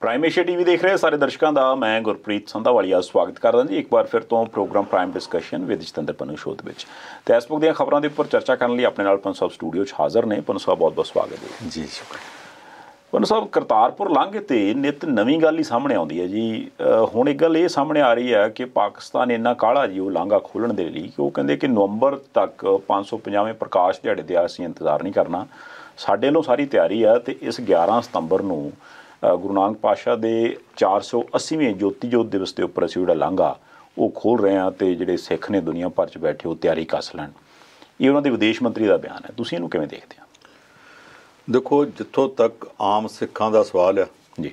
prime Asia TV ਦੇਖ ਰਹੇ ਸਾਰੇ ਦਰਸ਼ਕਾਂ ਦਾ ਮੈਂ ਗੁਰਪ੍ਰੀਤ ਸੰਧਾਵਾਲੀਆ ਸਵਾਗਤ ਕਰਦਾ ਜੀ ਇੱਕ ਵਾਰ ਫਿਰ ਤੋਂ program prime discussion with Jatinder Pannu ਸ਼ੋਧ ਵਿੱਚ ਤੇ ਐਸਬੁੱਕ ਦੀਆਂ ਖਬਰਾਂ ਦੇ ਉੱਪਰ ਚਰਚਾ ਕਰਨ ਲਈ ਆਪਣੇ ਨਾਲ ਪਨੂ ਸਾਹਿਬ ਸਟੂਡੀਓ 'ਚ ਹਾਜ਼ਰ ਨੇ ਪਨੂ ਸਾਹਿਬ ਬਹੁਤ ਬਹੁਤ ਸਵਾਗਤ ਹੈ ਜੀ ਸ਼ੁਕਰੀਆ ਪਨੂ ਸਾਹਿਬ ਕਰਤਾਰਪੁਰ ਲਾਂਘੇ ਤੇ ਨਿਤ ਨਵੀਂ ਗੱਲ ਹੀ ਸਾਹਮਣੇ ਆਉਂਦੀ ਹੈ ਜੀ ਹੁਣ ਇੱਕ ਗੱਲ ਇਹ ਸਾਹਮਣੇ ਆ ਰਹੀ ਹੈ ਕਿ ਪਾਕਿਸਤਾਨ ਇੰਨਾ ਕਾਲਾ ਜੀ ਉਹ ਲਾਂਘਾ ਖੋਲਣ ਦੇ ਲਈ ਕਿ ਉਹ ਕਹਿੰਦੇ ਕਿ ਨਵੰਬਰ ਤੱਕ 550ਵੇਂ ਪ੍ਰਕਾਸ਼ ਦਿਹਾੜੇ ਦੇ ਅਸੀਂ ਇੰਤਜ਼ਾਰ ਨਹੀਂ ਕਰਨਾ ਸਾਡੇ ਵੱਲੋਂ ਸਾਰੀ ਤਿਆਰੀ ਆ ਤੇ ਇਸ 11 ਸਤੰਬਰ ਨੂੰ ਗੁਰੂ ਨਾਨਕ ਪਾਸ਼ਾ ਦੇ 480ਵੇਂ ਜੋਤੀ ਜੋਤ ਦਿਵਸ ਦੇ ਉੱਪਰ ਅਸੀਂ ਜਿਹੜਾ ਲਾਂਗਾ ਉਹ ਖੋਲ ਰਹੇ ਹਾਂ ਤੇ ਜਿਹੜੇ ਸਿੱਖ ਨੇ ਦੁਨੀਆ ਭਰ 'ਚ ਬੈਠੇ ਉਹ ਤਿਆਰੀ ਕੱਸ ਲੈਣ ਇਹ ਉਹਨਾਂ ਦੇ ਵਿਦੇਸ਼ ਮੰਤਰੀ ਦਾ ਬਿਆਨ ਹੈ ਤੁਸੀਂ ਇਹਨੂੰ ਕਿਵੇਂ ਦੇਖਦੇ ਹੋ ਦੇਖੋ ਜਿੱਥੋਂ ਤੱਕ ਆਮ ਸਿੱਖਾਂ ਦਾ ਸਵਾਲ ਹੈ ਜੀ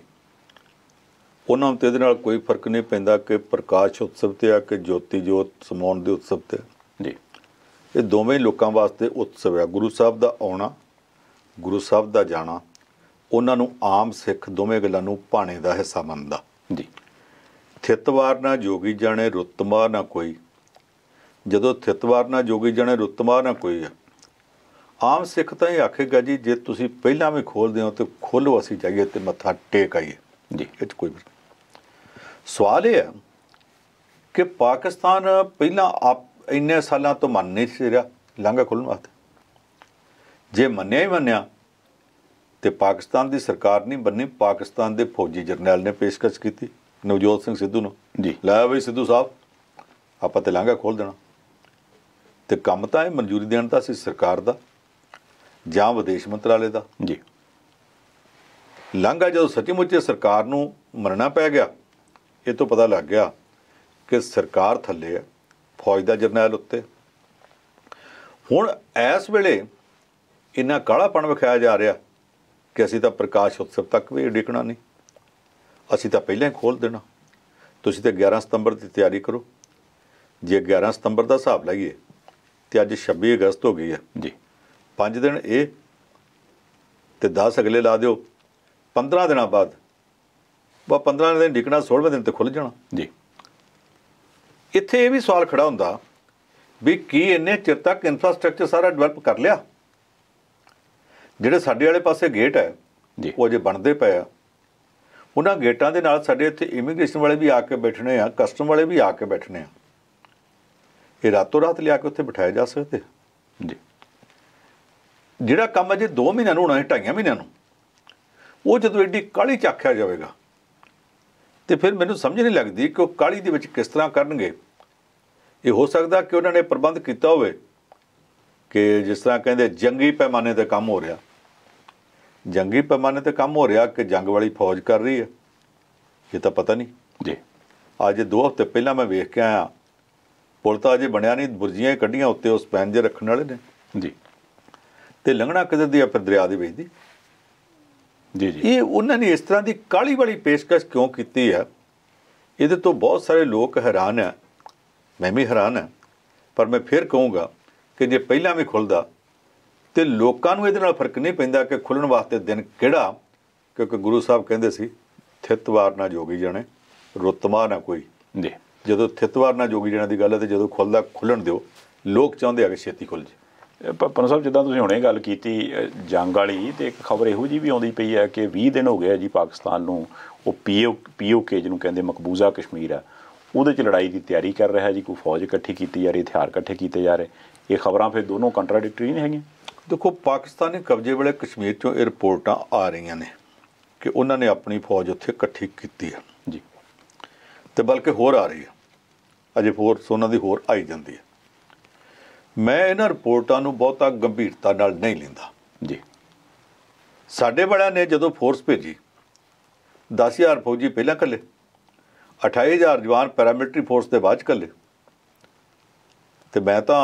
ਉਹਨਾਂ ਨੂੰ ਤੇ ਇਹਦੇ ਨਾਲ ਕੋਈ ਫਰਕ ਨਹੀਂ ਪੈਂਦਾ ਕਿ ਪ੍ਰਕਾਸ਼ ਉਤਸਵ ਤੇ ਆ ਕਿ ਜੋਤੀ ਜੋਤ ਸਮਾਉਣ ਦੇ ਉਤਸਵ ਤੇ ਜੀ ਇਹ ਦੋਵੇਂ ਲੋਕਾਂ ਵਾਸਤੇ ਉਤਸਵ ਹੈ ਗੁਰੂ ਸਾਹਿਬ ਦਾ ਆਉਣਾ ਗੁਰੂ ਸਾਹਿਬ ਦਾ ਜਾਣਾ ਉਹਨਾਂ ਨੂੰ ਆਮ ਸਿੱਖ ਦੋਵੇਂ ਗੱਲਾਂ ਨੂੰ ਭਾਣੇ ਦਾ ਹਿੱਸਾ ਮੰਨਦਾ ਜੀ ਥਿਤਵਾਰ ਨਾ ਜੋਗੀ ਜਾਣੇ ਰੁੱਤਮਾ ਨਾ ਕੋਈ ਜਦੋਂ ਥਿਤਵਾਰ ਨਾ ਜੋਗੀ ਜਾਣੇ ਰੁੱਤਮਾ ਨਾ ਕੋਈ ਹੈ ਆਮ ਸਿੱਖ ਤਾਂ ਇਹ ਆਖੇਗਾ ਜੀ ਜੇ ਤੁਸੀਂ ਪਹਿਲਾਂ ਵੀ ਖੋਲਦੇ ਹੋ ਤੇ ਖੋਲੋ ਅਸੀਂ ਜਾਈਏ ਤੇ ਮੱਥਾ ਟੇਕ ਆਈਏ ਜੀ ਇਹ ਕੋਈ ਸਵਾਲ ਇਹ ਹੈ ਕਿ ਪਾਕਿਸਤਾਨ ਪਹਿਲਾਂ ਆਪ ਇੰਨੇ ਸਾਲਾਂ ਤੋਂ ਮੰਨ ਨਹੀਂ ਸੀ ਰਿਹਾ ਲੰਘਾ ਖੋਲਣ ਵਾਸਤੇ ਜੇ ਮੰਨਿਆ ਹੀ ਮੰਨਿਆ ਤੇ ਪਾਕਿਸਤਾਨ ਦੀ ਸਰਕਾਰ ਨਹੀਂ ਬੰਨੀ ਪਾਕਿਸਤਾਨ ਦੇ ਫੌਜੀ ਜਰਨਲ ਨੇ ਪੇਸ਼ਕਸ਼ ਕੀਤੀ ਨਵਜੋਤ ਸਿੰਘ ਸਿੱਧੂ ਨੂੰ ਜੀ ਲੈ ਬਈ ਸਿੱਧੂ ਸਾਹਿਬ ਆਪਾਂ ਤੇ ਲਾਂਗਾ ਖੋਲ ਦੇਣਾ ਤੇ ਕੰਮ ਤਾਂ ਇਹ ਮਨਜ਼ੂਰੀ ਦੇਣ ਦਾ ਸੀ ਸਰਕਾਰ ਦਾ ਜਾਂ ਵਿਦੇਸ਼ ਮੰਤਰਾਲੇ ਦਾ ਜੀ ਲਾਂਗਾ ਜਦੋਂ ਸੱਚਮੁੱਚ ਸਰਕਾਰ ਨੂੰ ਮਰਨਾ ਪੈ ਗਿਆ ਇਹ ਤੋਂ ਪਤਾ ਲੱਗ ਗਿਆ ਕਿ ਸਰਕਾਰ ਥੱਲੇ ਹੈ ਫੌਜ ਦਾ ਜਰਨਲ ਉੱਤੇ ਹੁਣ ਇਸ ਵੇਲੇ ਇੰਨਾ ਕਾਲਾ ਪਣ ਵਿਖਾਇਆ ਜਾ ਰਿਹਾ ਕਿ ਅਸੀਂ ਤਾਂ ਪ੍ਰਕਾਸ਼ ਉਤਸਵ ਤੱਕ ਵੀ ਡਿਕਣਾ ਨਹੀਂ ਅਸੀਂ ਤਾਂ ਪਹਿਲਾਂ ਹੀ ਖੋਲ ਦੇਣਾ ਤੁਸੀਂ ਤਾਂ 11 ਸਤੰਬਰ ਦੀ ਤਿਆਰੀ ਕਰੋ ਜੇ 11 ਸਤੰਬਰ ਦਾ ਹਿਸਾਬ ਲਾਈਏ ਤੇ ਅੱਜ 26 ਅਗਸਤ ਹੋ ਗਈ ਹੈ ਜੀ 5 ਦਿਨ ਇਹ ਤੇ 10 ਅਗਲੇ ਲਾ ਦਿਓ 15 ਦਿਨਾਂ ਬਾਅਦ ਉਹ 15 ਦਿਨ ਡਿਕਣਾ 16ਵੇਂ ਦਿਨ ਤੇ ਖੁੱਲ ਜਾਣਾ ਜੀ ਇੱਥੇ ਇਹ ਵੀ ਸਵਾਲ ਖੜਾ ਹੁੰਦਾ ਵੀ ਕੀ ਇੰਨੇ ਚਿਰ ਤੱਕ ਇਨਫਰਾਸਟ੍ਰਕਚਰ ਸਾਰਾ ਡਿਵੈਲਪ ਕਰ ਲਿਆ ਜਿਹੜੇ ਸਾਡੇ ਵਾਲੇ ਪਾਸੇ ਗੇਟ ਹੈ ਜੀ ਉਹ ਅਜੇ ਬਣਦੇ ਪਏ ਆ ਉਹਨਾਂ ਗੇਟਾਂ ਦੇ ਨਾਲ ਸਾਡੇ ਇੱਥੇ ਇਮੀਗ੍ਰੇਸ਼ਨ ਵਾਲੇ ਵੀ ਆ ਕੇ ਬੈਠਣੇ ਆ ਕਸਟਮ ਵਾਲੇ ਵੀ ਆ ਕੇ ਬੈਠਣੇ ਆ ਇਹ ਰਾਤੋਂ ਰਾਤ ਲਿਆ ਕੇ ਉੱਥੇ ਬਿਠਾਇਆ ਜਾ ਸਕਦੇ ਜੀ ਜਿਹੜਾ ਕੰਮ ਅਜੇ 2 ਮਹੀਨਿਆਂ ਨੂੰ ਹੋਣਾ ਹੈ ਢਾਈਆਂ ਮਹੀਨਿਆਂ ਨੂੰ ਉਹ ਜਦੋਂ ਐਡੀ ਕਾਲੀ ਚ ਜਾਵੇਗਾ ਤੇ ਫਿਰ ਮੈਨੂੰ ਸਮਝ ਨਹੀਂ ਲੱਗਦੀ ਕਿ ਉਹ ਕਾਲੀ ਦੇ ਵਿੱਚ ਕਿਸ ਤਰ੍ਹਾਂ ਕਰਨਗੇ ਇਹ ਹੋ ਸਕਦਾ ਕਿ ਉਹਨਾਂ ਨੇ ਪ੍ਰਬੰਧ ਕੀਤਾ ਹੋਵੇ ਕਿ ਜਿਸ ਤਰ੍ਹਾਂ ਕਹਿੰਦੇ ਜੰਗੀ ਪੈਮਾਨੇ ਤੇ ਕੰਮ ਹੋ ਰਿਹਾ ਜੰਗੀ ਪੈਮਾਨੇ ਤੇ ਕੰਮ ਹੋ ਰਿਹਾ ਕਿ ਜੰਗ ਵਾਲੀ ਫੌਜ ਕਰ ਰਹੀ ਹੈ ਇਹ ਤਾਂ ਪਤਾ ਨਹੀਂ ਜੀ ਅੱਜ ਦੋ ਹਫ਼ਤੇ ਪਹਿਲਾਂ ਮੈਂ ਵੇਖ ਕੇ ਆਇਆ ਪੁਲ ਤਾਂ ਅਜੇ ਬਣਿਆ ਨਹੀਂ ਬੁਰਜੀਆਂ ਕੱਢੀਆਂ ਉੱਤੇ ਉਸ ਪੈਨ ਰੱਖਣ ਵਾਲੇ ਨੇ ਜੀ ਤੇ ਲੰਘਣਾ ਕਿਦਰ ਦੀ ਆ ਫਿਰ ਦਰਿਆ ਦੇ ਵਿੱਚ ਦੀ ਜੀ ਜੀ ਇਹ ਉਹਨਾਂ ਨੇ ਇਸ ਤਰ੍ਹਾਂ ਦੀ ਕਾਲੀ ਵਾਲੀ ਪੇਸ਼ਕਸ਼ ਕਿਉਂ ਕੀਤੀ ਹੈ ਇਹਦੇ ਤੋਂ ਬਹੁਤ ਸਾਰੇ ਲੋਕ ਹੈਰਾਨ ਹੈ ਮੈਂ ਵੀ ਹੈਰਾਨ ਹਾਂ ਪਰ ਮੈਂ ਫਿਰ ਕਹੂੰਗਾ ਕਿ ਜੇ ਪਹਿਲਾਂ ਵੀ ਖੁੱਲਦਾ ਤੇ ਲੋਕਾਂ ਨੂੰ ਇਹਦੇ ਨਾਲ ਫਰਕ ਨਹੀਂ ਪੈਂਦਾ ਕਿ ਖੁੱਲਣ ਵਾਸਤੇ ਦਿਨ ਕਿਹੜਾ ਕਿਉਂਕਿ ਗੁਰੂ ਸਾਹਿਬ ਕਹਿੰਦੇ ਸੀ ਥਿਤਵਾਰ ਨਾ ਜੋਗੀ ਜਾਣੇ ਰੁੱਤਮਾ ਨਾ ਕੋਈ ਜੀ ਜਦੋਂ ਥਿਤਵਾਰ ਨਾ ਜੋਗੀ ਜਾਣੇ ਦੀ ਗੱਲ ਹੈ ਤੇ ਜਦੋਂ ਖੁੱਲਦਾ ਖੁੱਲਣ ਦਿਓ ਲੋਕ ਚਾਹੁੰਦੇ ਆ ਕਿ ਛੇਤੀ ਖੁੱਲ ਜੇ ਪਪਨ ਸਾਹਿਬ ਜਿੱਦਾਂ ਤੁਸੀਂ ਹੁਣੇ ਗੱਲ ਕੀਤੀ ਜੰਗ ਵਾਲੀ ਤੇ ਇੱਕ ਖਬਰ ਇਹੋ ਜੀ ਵੀ ਆਉਂਦੀ ਪਈ ਹੈ ਕਿ 20 ਦਿਨ ਹੋ ਗਏ ਜੀ ਪਾਕਿਸਤਾਨ ਨੂੰ ਉਹ ਪੀਓ ਪੀਓਕੇ ਜਿਹਨੂੰ ਕਹਿੰਦੇ ਮਕਬੂਜ਼ਾ ਕਸ਼ਮੀਰ ਆ ਉਹਦੇ 'ਚ ਲੜਾਈ ਦੀ ਤਿਆਰੀ ਕਰ ਰਿਹਾ ਜੀ ਕੋਈ ਫੌਜ ਇਕੱਠੀ ਕੀਤੀ ਜਾ ਰਹੀ ਹਥਿਆਰ ਇਕੱਠੇ ਕੀਤੇ ਜਾ ਰਹੇ ਇਹ ਖਬਰਾਂ ਫਿਰ ਦੋਨੋਂ ਕੰਟਰਾਡਿਕਟਰੀ ਨਹੀਂ ਹੈਗੀਆਂ ਦੇਖੋ ਪਾਕਿਸਤਾਨੀ ਕਬਜ਼ੇ ਵੇਲੇ ਕਸ਼ਮੀਰ ਚੋਂ ਇਹ ਰਿਪੋਰਟਾਂ ਆ ਰਹੀਆਂ ਨੇ ਕਿ ਉਹਨਾਂ ਨੇ ਆਪਣੀ ਫੌਜ ਉੱਥੇ ਇਕੱਠੀ ਕੀਤੀ ਹੈ ਜੀ ਤੇ ਬਲਕਿ ਹੋਰ ਆ ਰਹੀ ਹੈ ਅਜੇ ਹੋਰ ਸੋਨਾ ਦੀ ਹੋਰ ਆਈ ਜਾਂਦੀ ਹੈ ਮੈਂ ਇਹਨਾਂ ਰਿਪੋਰਟਾਂ ਨੂੰ ਬਹੁਤਾ ਗੰਭੀਰਤਾ ਨਾਲ ਨਹੀਂ ਲੈਂਦਾ ਜੀ ਸਾਡੇ ਬੜਾ ਨੇ ਜਦੋਂ ਫੋਰਸ ਭੇਜੀ 10000 ਫੌਜੀ ਪਹਿਲਾਂ ਕੱਲੇ 28000 ਜਵਾਨ ਪੈਰਾਮਿਲਟਰੀ ਫੋਰਸ ਦੇ ਬਾਅਦ ਕੱਲੇ ਤੇ ਮੈਂ ਤਾਂ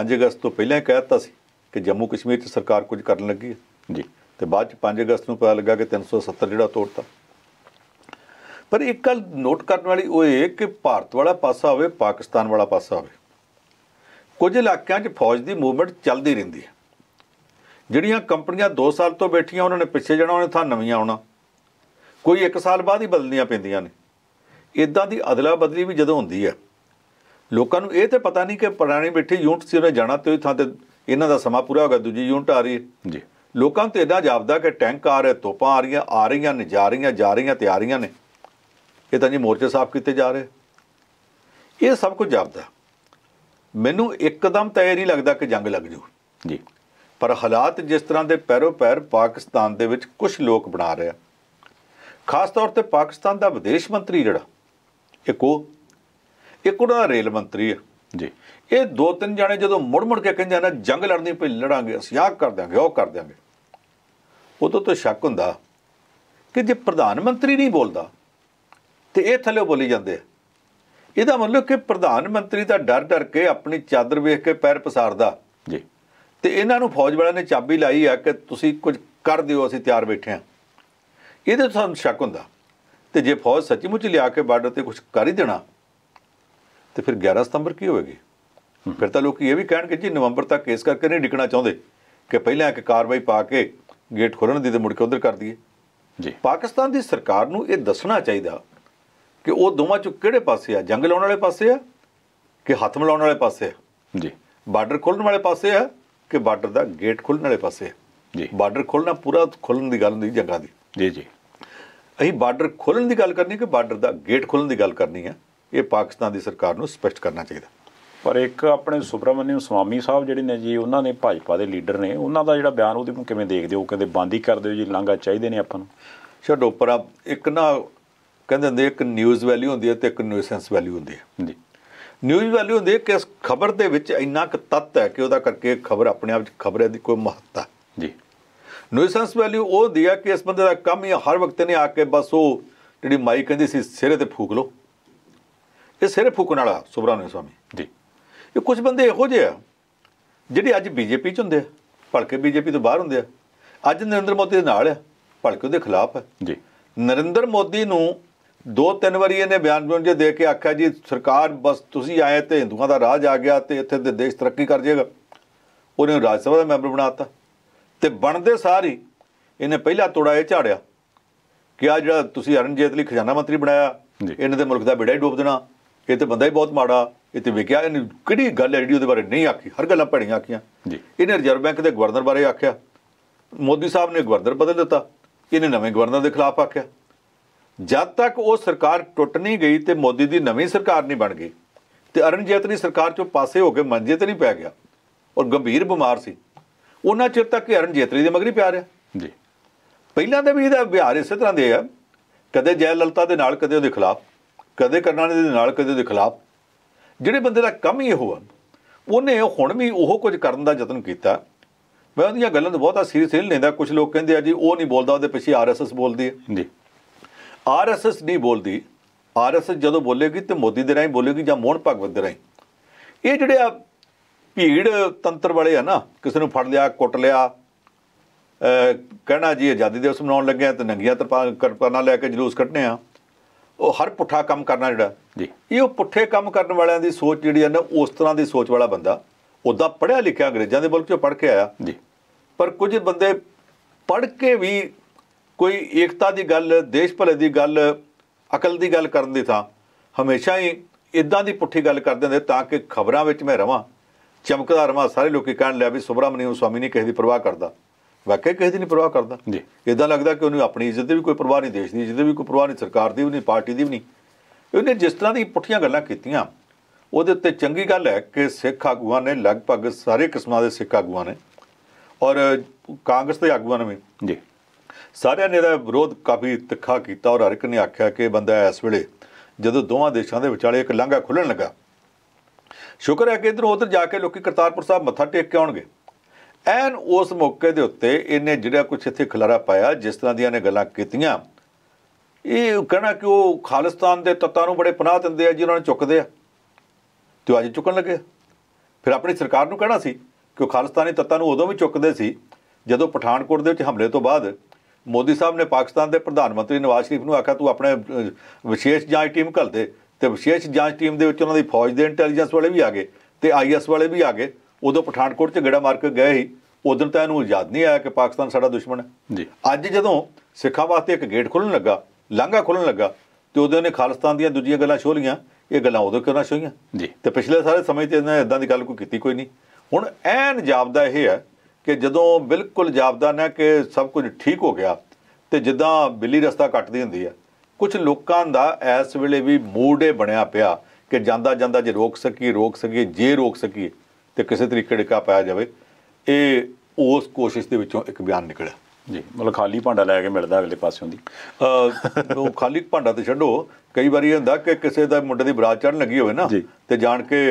5 ਅਗਸਤ ਤੋਂ ਪਹਿਲਾਂ ਕਹਿ ਦਿੱਤਾ ਸੀ ਕਿ ਜੰਮੂ ਕਸ਼ਮੀਰ ਤੇ ਸਰਕਾਰ ਕੁਝ ਕਰਨ ਲੱਗੀ ਹੈ ਜੀ ਤੇ ਬਾਅਦ 'ਚ 5 ਅਗਸਤ ਨੂੰ ਪਤਾ ਲੱਗਾ ਕਿ 370 ਜਿਹੜਾ ਤੋੜਤਾ ਪਰ ਇੱਕ ਗੱਲ ਨੋਟ ਕਰਨ ਵਾਲੀ ਉਹ ਇਹ ਕਿ ਭਾਰਤ ਵਾਲਾ ਪਾਸਾ ਹੋਵੇ ਪਾਕਿਸਤਾਨ ਵਾਲਾ ਪਾਸਾ ਹੋਵੇ ਕੁਝ ਇਲਾਕਿਆਂ 'ਚ ਫੌਜ ਦੀ ਮੂਵਮੈਂਟ ਚੱਲਦੀ ਰਹਿੰਦੀ ਹੈ ਜਿਹੜੀਆਂ ਕੰਪਨੀਆਂ 2 ਸਾਲ ਤੋਂ ਬੈਠੀਆਂ ਉਹਨਾਂ ਨੇ ਪਿੱਛੇ ਜਾਣਾ ਉਹਨਾਂ ਥਾਂ ਨਵੀਆਂ ਆਉਣਾ ਕੋਈ 1 ਸਾਲ ਬਾਅਦ ਹੀ ਬਦਲਣੀਆਂ ਪੈਂਦੀਆਂ ਨੇ ਇਦਾਂ ਦੀ ਅਦਲਾ ਬਦਲੀ ਵੀ ਜਦੋਂ ਹੁੰਦੀ ਹੈ ਲੋਕਾਂ ਨੂੰ ਇਹ ਤੇ ਪਤਾ ਨਹੀਂ ਕਿ ਪੁਰਾਣੀ ਬੈਠੀ ਯੂਨਿਟ ਸੀ ਉਹਨੇ ਜਾਣਾ ਤੇ ਉਹ ਥਾਂ ਤੇ ਇਹਨਾਂ ਦਾ ਸਮਾਂ ਪੂਰਾ ਹੋ ਗਿਆ ਦੂਜੀ ਯੂਨਿਟ ਆ ਰਹੀ ਹੈ ਜੀ ਲੋਕਾਂ ਤੇ ਇਹਦਾ ਜਾਪਦਾ ਕਿ ਟੈਂਕ ਆ ਰਹੇ ਤੋਪਾਂ ਆ ਰਹੀਆਂ ਆ ਰਹੀਆਂ ਨੇ ਜਾ ਰਹੀਆਂ ਜਾ ਰਹੀਆਂ ਤੇ ਆ ਰਹੀਆਂ ਨੇ ਇਹ ਤਾਂ ਜੀ ਮੋਰਚੇ ਸਾਫ਼ ਕੀਤੇ ਜਾ ਰਹੇ ਇਹ ਸਭ ਕੁਝ ਜਾਪਦਾ ਮੈਨੂੰ ਇੱਕਦਮ ਤੈਅ ਨਹੀਂ ਲੱਗਦਾ ਕਿ ਜੰਗ ਲੱਗ ਜੂ ਜੀ ਪਰ ਹਾਲਾਤ ਜਿਸ ਤਰ੍ਹਾਂ ਦੇ ਪੈਰੋ ਪੈਰ ਪਾਕਿਸਤਾਨ ਦੇ ਵਿੱਚ ਕੁਝ ਲੋਕ ਬਣਾ ਰਹੇ ਖਾਸ ਤੌਰ ਤੇ ਪਾਕਿਸਤਾਨ ਦਾ ਵਿਦੇਸ਼ ਮੰਤਰੀ ਜਿਹੜਾ ਇੱਕ ਉਹ ਇੱਕ ਉਹਦਾ ਰੇਲ ਮੰਤਰੀ ਹੈ ਜੀ ਇਹ ਦੋ ਤਿੰਨ ਜਾਣੇ ਜਦੋਂ ਮੁੜ ਮੁੜ ਕੇ ਕਹਿੰਦੇ ਨਾ ਜੰਗ ਲੜਨੀ ਪਈ ਲੜਾਂਗੇ ਅਸੀਂ ਆਹ ਕਰ ਦਿਆਂਗੇ ਉਹ ਕਰ ਦਿਆਂਗੇ ਉਦੋਂ ਤੋਂ ਸ਼ੱਕ ਹੁੰਦਾ ਕਿ ਜੇ ਪ੍ਰਧਾਨ ਮੰਤਰੀ ਨਹੀਂ ਬੋਲਦਾ ਤੇ ਇਹ ਥੱਲੇ ਬੋਲੀ ਜਾਂਦੇ ਇਹਦਾ ਮਤਲਬ ਕਿ ਪ੍ਰਧਾਨ ਮੰਤਰੀ ਦਾ ਡਰ ਡਰ ਕੇ ਆਪਣੀ ਚਾਦਰ ਵੇਖ ਕੇ ਪੈਰ ਪਸਾਰਦਾ ਜੀ ਤੇ ਇਹਨਾਂ ਨੂੰ ਫੌਜ ਵਾਲਿਆਂ ਨੇ ਚਾਬੀ ਲਾਈ ਆ ਕਿ ਤੁਸੀਂ ਕੁਝ ਕਰ ਦਿਓ ਅਸੀਂ ਤਿਆਰ ਬੈਠੇ ਆ ਇਹਦੇ ਤੋਂ ਸਾਨੂੰ ਸ਼ੱਕ ਹੁੰਦਾ ਤੇ ਜੇ ਫੌਜ ਸੱਚੀ ਮੁੱਚ ਲਿਆ ਕੇ ਬਾਰਡਰ ਤੇ ਕੁਝ ਕਰ ਹੀ ਦੇਣਾ ਤੇ ਫਿਰ 11 ਸਤੰਬਰ ਕੀ ਹੋਵੇਗੀ ਫਿਰ ਤਾਂ ਲੋਕੀ ਇਹ ਵੀ ਕਹਿਣਗੇ ਜੀ ਨਵੰਬਰ ਤੱਕ ਕੇਸ ਕਰਕੇ ਨਹੀਂ ਡਿਕਣਾ ਚਾਹੁੰਦੇ ਕਿ ਪਹਿਲਾਂ ਇੱਕ ਕਾਰਵਾਈ ਪਾ ਕੇ ਗੇਟ ਖੋਲਣ ਦੀ ਤੇ ਮੁੜ ਕੇ ਉਧਰ ਕਰ ਦਈਏ ਜੀ ਪਾਕਿਸਤਾਨ ਦੀ ਸਰਕਾਰ ਨੂੰ ਇਹ ਦੱਸਣਾ ਚਾਹੀਦਾ ਕਿ ਉਹ ਦੋਵਾਂ ਚੋਂ ਕਿਹੜੇ ਪਾਸੇ ਆ ਜੰਗ ਲਾਉਣ ਵਾਲੇ ਪਾਸੇ ਆ ਕਿ ਹੱਥ ਮਿਲਾਉਣ ਵਾਲੇ ਪਾਸੇ ਆ ਜੀ ਬਾਰਡਰ ਖੋਲਣ ਵਾਲੇ ਪਾਸੇ ਆ ਕਿ ਬਾਰਡਰ ਦਾ ਗੇਟ ਖੋਲਣ ਵਾਲੇ ਪਾਸੇ ਆ ਜੀ ਬਾਰਡਰ ਖੋਲਣਾ ਪੂਰਾ ਖੋਲਣ ਦੀ ਗੱਲ ਨਹੀਂ ਜੰਗਾ ਦੀ ਜੀ ਜੀ ਅਸੀਂ ਬਾਰਡਰ ਖੋਲਣ ਦੀ ਗੱਲ ਕਰਨੀ ਕਿ ਬਾਰਡਰ ਦਾ ਗੇਟ ਖੋਲਣ ਦੀ ਗੱਲ ਕਰਨੀ ਆ ਇਹ ਪਾਕਿਸਤਾਨ ਦੀ ਸਰਕਾਰ ਨੂੰ ਸਪਸ਼ਟ ਕਰਨਾ ਚਾਹੀਦਾ ਪਰ ਇੱਕ ਆਪਣੇ ਸੁਬਰਾਮਨਿਅਮ ਸਵਾਮੀ ਸਾਹਿਬ ਜਿਹੜੇ ਨੇ ਜੀ ਉਹਨਾਂ ਨੇ ਭਾਜਪਾ ਦੇ ਲੀਡਰ ਨੇ ਉਹਨਾਂ ਦਾ ਜਿਹੜਾ ਬਿਆਨ ਉਹਦੇ ਨੂੰ ਕਿਵੇਂ ਦੇਖਦੇ ਹੋ ਕਹਿੰਦੇ ਬੰਦ ਹੀ ਕਰ ਦਿਓ ਜੀ ਲਾਂਗਾ ਚਾਹੀਦੇ ਨੇ ਆਪਾਂ ਨੂੰ ਛੱਡੋ ਪਰ ਇੱਕ ਨਾ ਕਹਿੰਦੇ ਹੁੰਦੇ ਇੱਕ ਨਿਊਜ਼ ਵੈਲਿਊ ਹੁੰਦੀ ਹੈ ਤੇ ਇੱਕ ਨਿਊਸੈਂਸ ਵੈਲਿਊ ਹੁੰਦੀ ਹੈ ਜੀ ਨਿਊਜ਼ ਵੈਲਿਊ ਹੁੰਦੀ ਹੈ ਕਿ ਇਸ ਖਬਰ ਦੇ ਵਿੱਚ ਇੰਨਾ ਕੁ ਤੱਤ ਹੈ ਕਿ ਉਹਦਾ ਕਰਕੇ ਖਬਰ ਆਪਣੇ ਆਪ ਵਿੱਚ ਖਬਰ ਦੀ ਕੋਈ ਮਹੱਤਤਾ ਜੀ ਨਿਊਸੈਂਸ ਵੈਲਿਊ ਉਹ ਦਿਆ ਕਿ ਇਸ ਬੰਦੇ ਦਾ ਕੰਮ ਹੀ ਹਰ ਵਕਤ ਨੇ ਆ ਕੇ ਬਸ ਉਹ ਜਿਹੜੀ ਮਾਈ ਕਹਿੰਦੀ ਸੀ ਸਿਰੇ ਤੇ ਫੂਕ ਲੋ ਇਹ ਸਿਰ ਫੂਕਣ ਵਾਲਾ ਸੁਬਰਾਨਿਆ ਸਵਾਮੀ ਜੀ ਇਹ ਕੁਝ ਬੰਦੇ ਇਹੋ ਜਿਹੇ ਆ ਜਿਹੜੇ ਅੱਜ ਬੀਜੇਪੀ ਚ ਹੁੰਦੇ ਆ ਭੜਕੇ ਬੀਜੇਪੀ ਤੋਂ ਬਾਹਰ ਹੁੰਦੇ ਆ ਅੱਜ ਨਰਿੰਦਰ ਮੋਦੀ ਦੇ ਨਾਲ ਆ ਭੜਕੇ ਉਹਦੇ ਖਿਲਾਫ ਆ ਜੀ ਨਰਿੰਦਰ ਮੋਦੀ ਨੂੰ ਦੋ ਤਿੰਨ ਵਾਰੀ ਇਹਨੇ ਬਿਆਨ ਬਿਆਨ ਜੇ ਦੇ ਕੇ ਆਖਿਆ ਜੀ ਸਰਕਾਰ ਬਸ ਤੁਸੀਂ ਆਏ ਤੇ ਹਿੰਦੂਆਂ ਦਾ ਰਾਜ ਆ ਗਿਆ ਤੇ ਇੱਥੇ ਦੇ ਦੇਸ਼ ਤਰੱਕੀ ਕਰ ਜਾਏਗਾ ਉਹਨੇ ਰਾਜ ਸਭਾ ਦਾ ਮੈਂਬਰ ਬਣਾਤਾ ਤੇ ਬਣਦੇ ਹੀ ਇਹਨੇ ਪਹਿਲਾ ਤੋੜਾ ਇਹ ਝਾੜਿਆ ਕਿ ਆ ਜਿਹੜਾ ਤੁਸੀਂ ਅਰਨ ਜੇਤਲੀ ਖਜ਼ਾਨਾ ਮੰਤਰੀ ਬਣਾਇਆ ਇਹਨੇ ਦੇ ਮੁਲਕ ਦਾ ਬੇੜਾ ਹੀ ਡੋਬ ਦੇਣਾ ਇਹ ਤੇ ਬੰਦਾ ਹੀ ਬਹੁਤ ਮਾੜਾ ਇਹ ਤੇ ਵਿਕਿਆ ਇਹਨੇ ਕਿਹੜੀ ਗੱਲ ਹੈ ਜਿਹੜੀ ਉਹਦੇ ਬਾਰੇ ਨਹੀਂ ਆਖੀ ਹਰ ਗੱਲਾਂ ਪੜੀਆਂ ਆਖੀਆਂ ਜੀ ਇਹਨੇ ਰਿਜ਼ਰਵ ਬੈਂਕ ਦੇ ਗਵਰਨਰ ਬਾਰੇ ਆਖਿਆ ਮੋਦੀ ਸਾਹਿਬ ਨੇ ਗਵਰਨਰ ਬਦਲ ਦਿੱਤਾ ਇਹਨੇ ਨਵੇਂ ਗਵਰਨਰ ਦੇ ਖਿਲਾਫ ਆਖਿਆ ਜਦ ਤੱਕ ਉਹ ਸਰਕਾਰ ਟੁੱਟ ਨਹੀਂ ਗਈ ਤੇ ਮੋਦੀ ਦੀ ਨਵੀਂ ਸਰਕਾਰ ਨਹੀਂ ਬਣ ਗਈ ਤੇ ਅਰਨ ਜੇਤਲੀ ਸਰਕਾਰ ਚੋਂ ਪਾਸੇ ਹੋ ਕੇ ਮੰਜੇ ਤੇ ਨਹੀਂ ਪੈ ਗਿਆ ਔਰ ਗੰਭੀਰ ਬਿਮਾਰ ਸੀ ਉਹਨਾਂ ਚਿਰ ਤੱਕ ਅਰਨ ਜੇਤਲੀ ਦੇ ਮਗਰੀ ਪਿਆ ਰਿਹਾ ਜੀ ਪਹਿਲਾਂ ਦੇ ਵੀ ਇਹਦਾ ਵਿਹਾਰ ਇਸੇ ਤਰ੍ਹਾਂ ਦੇ ਆ ਕਦੇ ਜੈ ਲਲਤਾ ਦੇ ਨਾਲ ਕਦੇ ਉਹਦੇ ਖਿਲਾਫ ਕਦੇ ਕਰਨਾਣੇ ਦੇ ਨਾਲ ਕਦੇ ਦੇ ਖਿਲਾਫ ਜਿਹੜੇ ਬੰਦੇ ਦਾ ਕੰਮ ਹੀ ਇਹੋ ਆ ਉਹਨੇ ਹੁਣ ਵੀ ਉਹ ਕੁਝ ਕਰਨ ਦਾ ਯਤਨ ਕੀਤਾ ਮੈਂ ਉਹਦੀਆਂ ਗੱਲਾਂ ਤੋਂ ਬਹੁਤਾ ਸੀਰੀਅਸ ਨਹੀਂ ਲੈਂਦਾ ਕੁਝ ਲੋਕ ਕਹਿੰਦੇ ਆ ਜੀ ਉਹ ਨਹੀਂ ਬੋਲਦਾ ਉਹਦੇ ਪਿੱਛੇ ਆਰਐਸਐਸ ਬੋਲਦੀ ਹੈ ਜੀ ਆਰਐਸਐਸ ਨਹੀਂ ਬੋਲਦੀ ਆਰਐਸਐਸ ਜਦੋਂ ਬੋਲੇਗੀ ਤੇ ਮੋਦੀ ਦੇ ਰਾਹੀਂ ਬੋਲੇਗੀ ਜਾਂ ਮੋਹਨ ਭਗਵਤ ਦੇ ਰਾਹੀਂ ਇਹ ਜਿਹੜੇ ਆ ਭੀੜ ਤੰਤਰ ਵਾਲੇ ਆ ਨਾ ਕਿਸੇ ਨੂੰ ਫੜ ਲਿਆ ਕੁੱਟ ਲਿਆ ਕਹਿਣਾ ਜੀ ਆਜ਼ਾਦੀ ਦਿਵਸ ਮਨਾਉਣ ਲੱਗੇ ਆ ਤੇ ਨੰਗੀਆਂ ਤਰਪਾਲ ਕਰਪਾਨਾ ਲੈ ਕੇ ਜਲੂਸ ਕੱਢਨੇ ਆ ਉਹ ਹਰ ਪੁੱਠਾ ਕੰਮ ਕਰਨਾ ਜਿਹੜਾ ਜੀ ਇਹ ਉਹ ਪੁੱਠੇ ਕੰਮ ਕਰਨ ਵਾਲਿਆਂ ਦੀ ਸੋਚ ਜਿਹੜੀ ਹੈ ਨਾ ਉਸ ਤਰ੍ਹਾਂ ਦੀ ਸੋਚ ਵਾਲਾ ਬੰਦਾ ਉਦਾਂ ਪੜਿਆ ਲਿਖਿਆ ਅੰਗਰੇਜ਼ਾਂ ਦੇ ਮੁਲਕ ਚੋਂ ਪੜ ਕੇ ਆਇਆ ਜੀ ਪਰ ਕੁਝ ਬੰਦੇ ਪੜ ਕੇ ਵੀ ਕੋਈ ਏਕਤਾ ਦੀ ਗੱਲ ਦੇਸ਼ ਭਲੇ ਦੀ ਗੱਲ ਅਕਲ ਦੀ ਗੱਲ ਕਰਨ ਦੀ ਥਾਂ ਹਮੇਸ਼ਾ ਹੀ ਇਦਾਂ ਦੀ ਪੁੱਠੀ ਗੱਲ ਕਰਦੇ ਹੁੰਦੇ ਤਾਂ ਕਿ ਖਬਰਾਂ ਵਿੱਚ ਮੈਂ ਰਵਾਂ ਚਮਕਦਾ ਰਵਾਂ ਸਾਰੇ ਲੋਕੀ ਕਹਿਣ ਲਿਆ ਵੀ ਸੁਬਰਾਮਨੀਅਮ ਸਵਾਮੀ ਨਹੀਂ ਕਿਸੇ ਦੀ ਪਰਵਾਹ ਕਰਦਾ ਵਾਕਈ ਕਿਸੇ ਦੀ ਨਹੀਂ ਪਰਵਾਹ ਕਰਦਾ ਜੀ ਇਦਾਂ ਲੱਗਦਾ ਕਿ ਉਹਨੂੰ ਆਪਣੀ ਇੱਜ਼ਤ ਦੀ ਵੀ ਕੋਈ ਪਰਵਾਹ ਨਹੀਂ ਦੇਸ਼ ਦੀ ਇੱਜ਼ਤ ਦੀ ਵੀ ਕੋਈ ਪਰਵਾਹ ਨਹੀਂ ਸਰਕਾਰ ਦੀ ਵੀ ਨਹੀਂ ਪਾਰਟੀ ਦੀ ਵੀ ਨਹੀਂ ਉਹਨੇ ਜਿਸ ਤਰ੍ਹਾਂ ਦੀ ਪੁੱਠੀਆਂ ਗੱਲਾਂ ਕੀਤੀਆਂ ਉਹਦੇ ਉੱਤੇ ਚੰਗੀ ਗੱਲ ਹੈ ਕਿ ਸਿੱਖ ਆਗੂਆਂ ਨੇ ਲਗਭਗ ਸਾਰੇ ਕਿਸਮਾਂ ਦੇ ਸਿੱਖ ਆਗੂਆਂ ਨੇ ਔਰ ਕਾਂਗਰਸ ਦੇ ਆਗੂਆਂ ਨੇ ਜੀ ਸਾਰਿਆਂ ਨੇ ਇਹਦਾ ਵਿਰੋਧ ਕਾਫੀ ਤਿੱਖਾ ਕੀਤਾ ਔਰ ਹਰ ਇੱਕ ਨੇ ਆਖਿਆ ਕਿ ਬੰਦਾ ਇਸ ਵੇਲੇ ਜਦੋਂ ਦੋਵਾਂ ਦੇਸ਼ਾਂ ਦੇ ਵਿਚਾਲੇ ਇੱਕ ਲਾਂਘਾ ਖੁੱਲਣ ਲੱਗਾ ਸ਼ੁਕਰ ਹੈ ਕਿ ਇਧਰ ਉਧਰ ਜਾ ਕੇ ਲੋਕੀ ਕਰਤਾਰਪੁਰ ਸਾਹਿਬ ਮੱਥਾ ਟੇਕ ਕੇ ਆਉਣਗੇ ਐਨ ਉਸ ਮੌਕੇ ਦੇ ਉੱਤੇ ਇਹਨੇ ਜਿਹੜਾ ਕੁਝ ਇੱਥੇ ਖਲਾਰਾ ਪਾਇਆ ਜਿਸ ਤਰ੍ਹਾਂ ਦੀਆਂ ਨੇ ਗੱਲਾਂ ਕੀਤੀਆਂ ਇਹ ਕਹਿਣਾ ਕਿ ਉਹ ਖਾਲਿਸਤਾਨ ਦੇ ਤੱਤਾਂ ਨੂੰ ਬੜੇ ਪਨਾਹ ਦਿੰਦੇ ਆ ਜੀ ਉਹਨਾਂ ਨੂੰ ਚੁੱਕਦੇ ਆ ਤੇ ਅੱਜ ਚੁੱਕਣ ਲੱਗੇ ਫਿਰ ਆਪਣੀ ਸਰਕਾਰ ਨੂੰ ਕਹਿਣਾ ਸੀ ਕਿ ਉਹ ਖਾਲਿਸਤਾਨੀ ਤੱਤਾਂ ਨੂੰ ਉਦੋਂ ਵੀ ਚੁੱਕਦੇ ਸੀ ਜਦੋਂ ਪਠਾਨਕੋਟ ਦੇ ਵਿੱਚ ਹਮਲੇ ਤੋਂ ਬਾਅਦ ਮੋਦੀ ਸਾਹਿਬ ਨੇ ਪਾਕਿਸਤਾਨ ਦੇ ਪ੍ਰਧਾਨ ਮੰਤਰੀ ਨਵਾਜ਼ ਸ਼ਰੀਫ ਨੂੰ ਆਖਿਆ ਤੂੰ ਆਪਣੇ ਵਿਸ਼ੇਸ਼ ਜਾਂਚ ਟੀਮ ਘੱਲ ਦੇ ਤੇ ਵਿਸ਼ੇਸ਼ ਜਾਂਚ ਟੀਮ ਦੇ ਵਿੱਚ ਉਹਨਾਂ ਦੀ ਫੌਜ ਦੇ ਇੰਟੈਲੀਜੈਂਸ ਵਾਲੇ ਵੀ ਆ ਗਏ ਤੇ ਆਈਐਸ ਵਾਲੇ ਵੀ ਆ ਗਏ ਉਦੋਂ ਪਠਾਨਕੋਟ 'ਚ ਗੜਾ ਮਾਰ ਕੇ ਗਏ ਸੀ ਉਦੋਂ ਤਾਂ ਇਹਨੂੰ ਯਾਦ ਨਹੀਂ ਆਇਆ ਕਿ ਪਾਕਿਸਤਾਨ ਸਾਡਾ ਦੁਸ਼ਮਣ ਹੈ ਜੀ ਅੱਜ ਜਦੋਂ ਸਿੱਖਾਂ ਵਾਸਤੇ ਇੱਕ ਗੇਟ ਖੁੱਲਣ ਲੱਗਾ ਲਾਂਘਾ ਖੁੱਲਣ ਲੱਗਾ ਤੇ ਉਦੋਂ ਨੇ ਖਾਲਿਸਤਾਨ ਦੀਆਂ ਦੂਜੀਆਂ ਗੱਲਾਂ ਛੋਲੀਆਂ ਇਹ ਗੱਲਾਂ ਉਦੋਂ ਕਿਉਂ ਨਾ ਛੋਈਆਂ ਜੀ ਤੇ ਪਿਛਲੇ ਸਾਰੇ ਸਮੇਂ 'ਚ ਇਹਨਾਂ ਇਦਾਂ ਦੀ ਗੱਲ ਕੋਈ ਕੀਤੀ ਕੋਈ ਨਹੀਂ ਹੁਣ ਐਨ ਜਾਪਦਾ ਇਹ ਹੈ ਕਿ ਜਦੋਂ ਬਿਲਕੁਲ ਜਾਪਦਾ ਨਾ ਕਿ ਸਭ ਕੁਝ ਠੀਕ ਹੋ ਗਿਆ ਤੇ ਜਿੱਦਾਂ ਬਿੱਲੀ ਰਸਤਾ ਕੱਟਦੀ ਹੁੰਦੀ ਹੈ ਕੁਝ ਲੋਕਾਂ ਦਾ ਐਸ ਵੇਲੇ ਵੀ ਮੂਡ ਇਹ ਬਣਿਆ ਪਿਆ ਕਿ ਜਾਂਦਾ ਜਾਂਦਾ ਜੇ ਰੋਕ ਸਕੀ ਰੋਕ ਸਕੀ ਜੇ ਰੋਕ ਸਕੀ ਤੇ ਕਿਸੇ ਤਰੀਕੇ ਡਿੱਕਾ ਪਾਇਆ ਜਾਵੇ ਇਹ ਉਸ ਕੋਸ਼ਿਸ਼ ਦੇ ਵਿੱਚੋਂ ਇੱਕ ਬਿਆਨ ਨਿਕਲਿਆ ਜੀ ਮਤਲਬ ਖਾਲੀ ਭਾਂਡਾ ਲੈ ਕੇ ਮਿਲਦਾ ਅਗਲੇ ਪਾਸਿਓਂ ਦੀ ਉਹ ਖਾਲੀ ਭਾਂਡਾ ਤੇ ਛੱਡੋ ਕਈ ਵਾਰੀ ਹੁੰਦਾ ਕਿ ਕਿਸੇ ਦਾ ਮੁੰਡੇ ਦੀ ਬਰਾਤ ਚੜਨ ਲੱਗੀ ਹੋਵੇ ਨਾ ਤੇ ਜਾਣ ਕੇ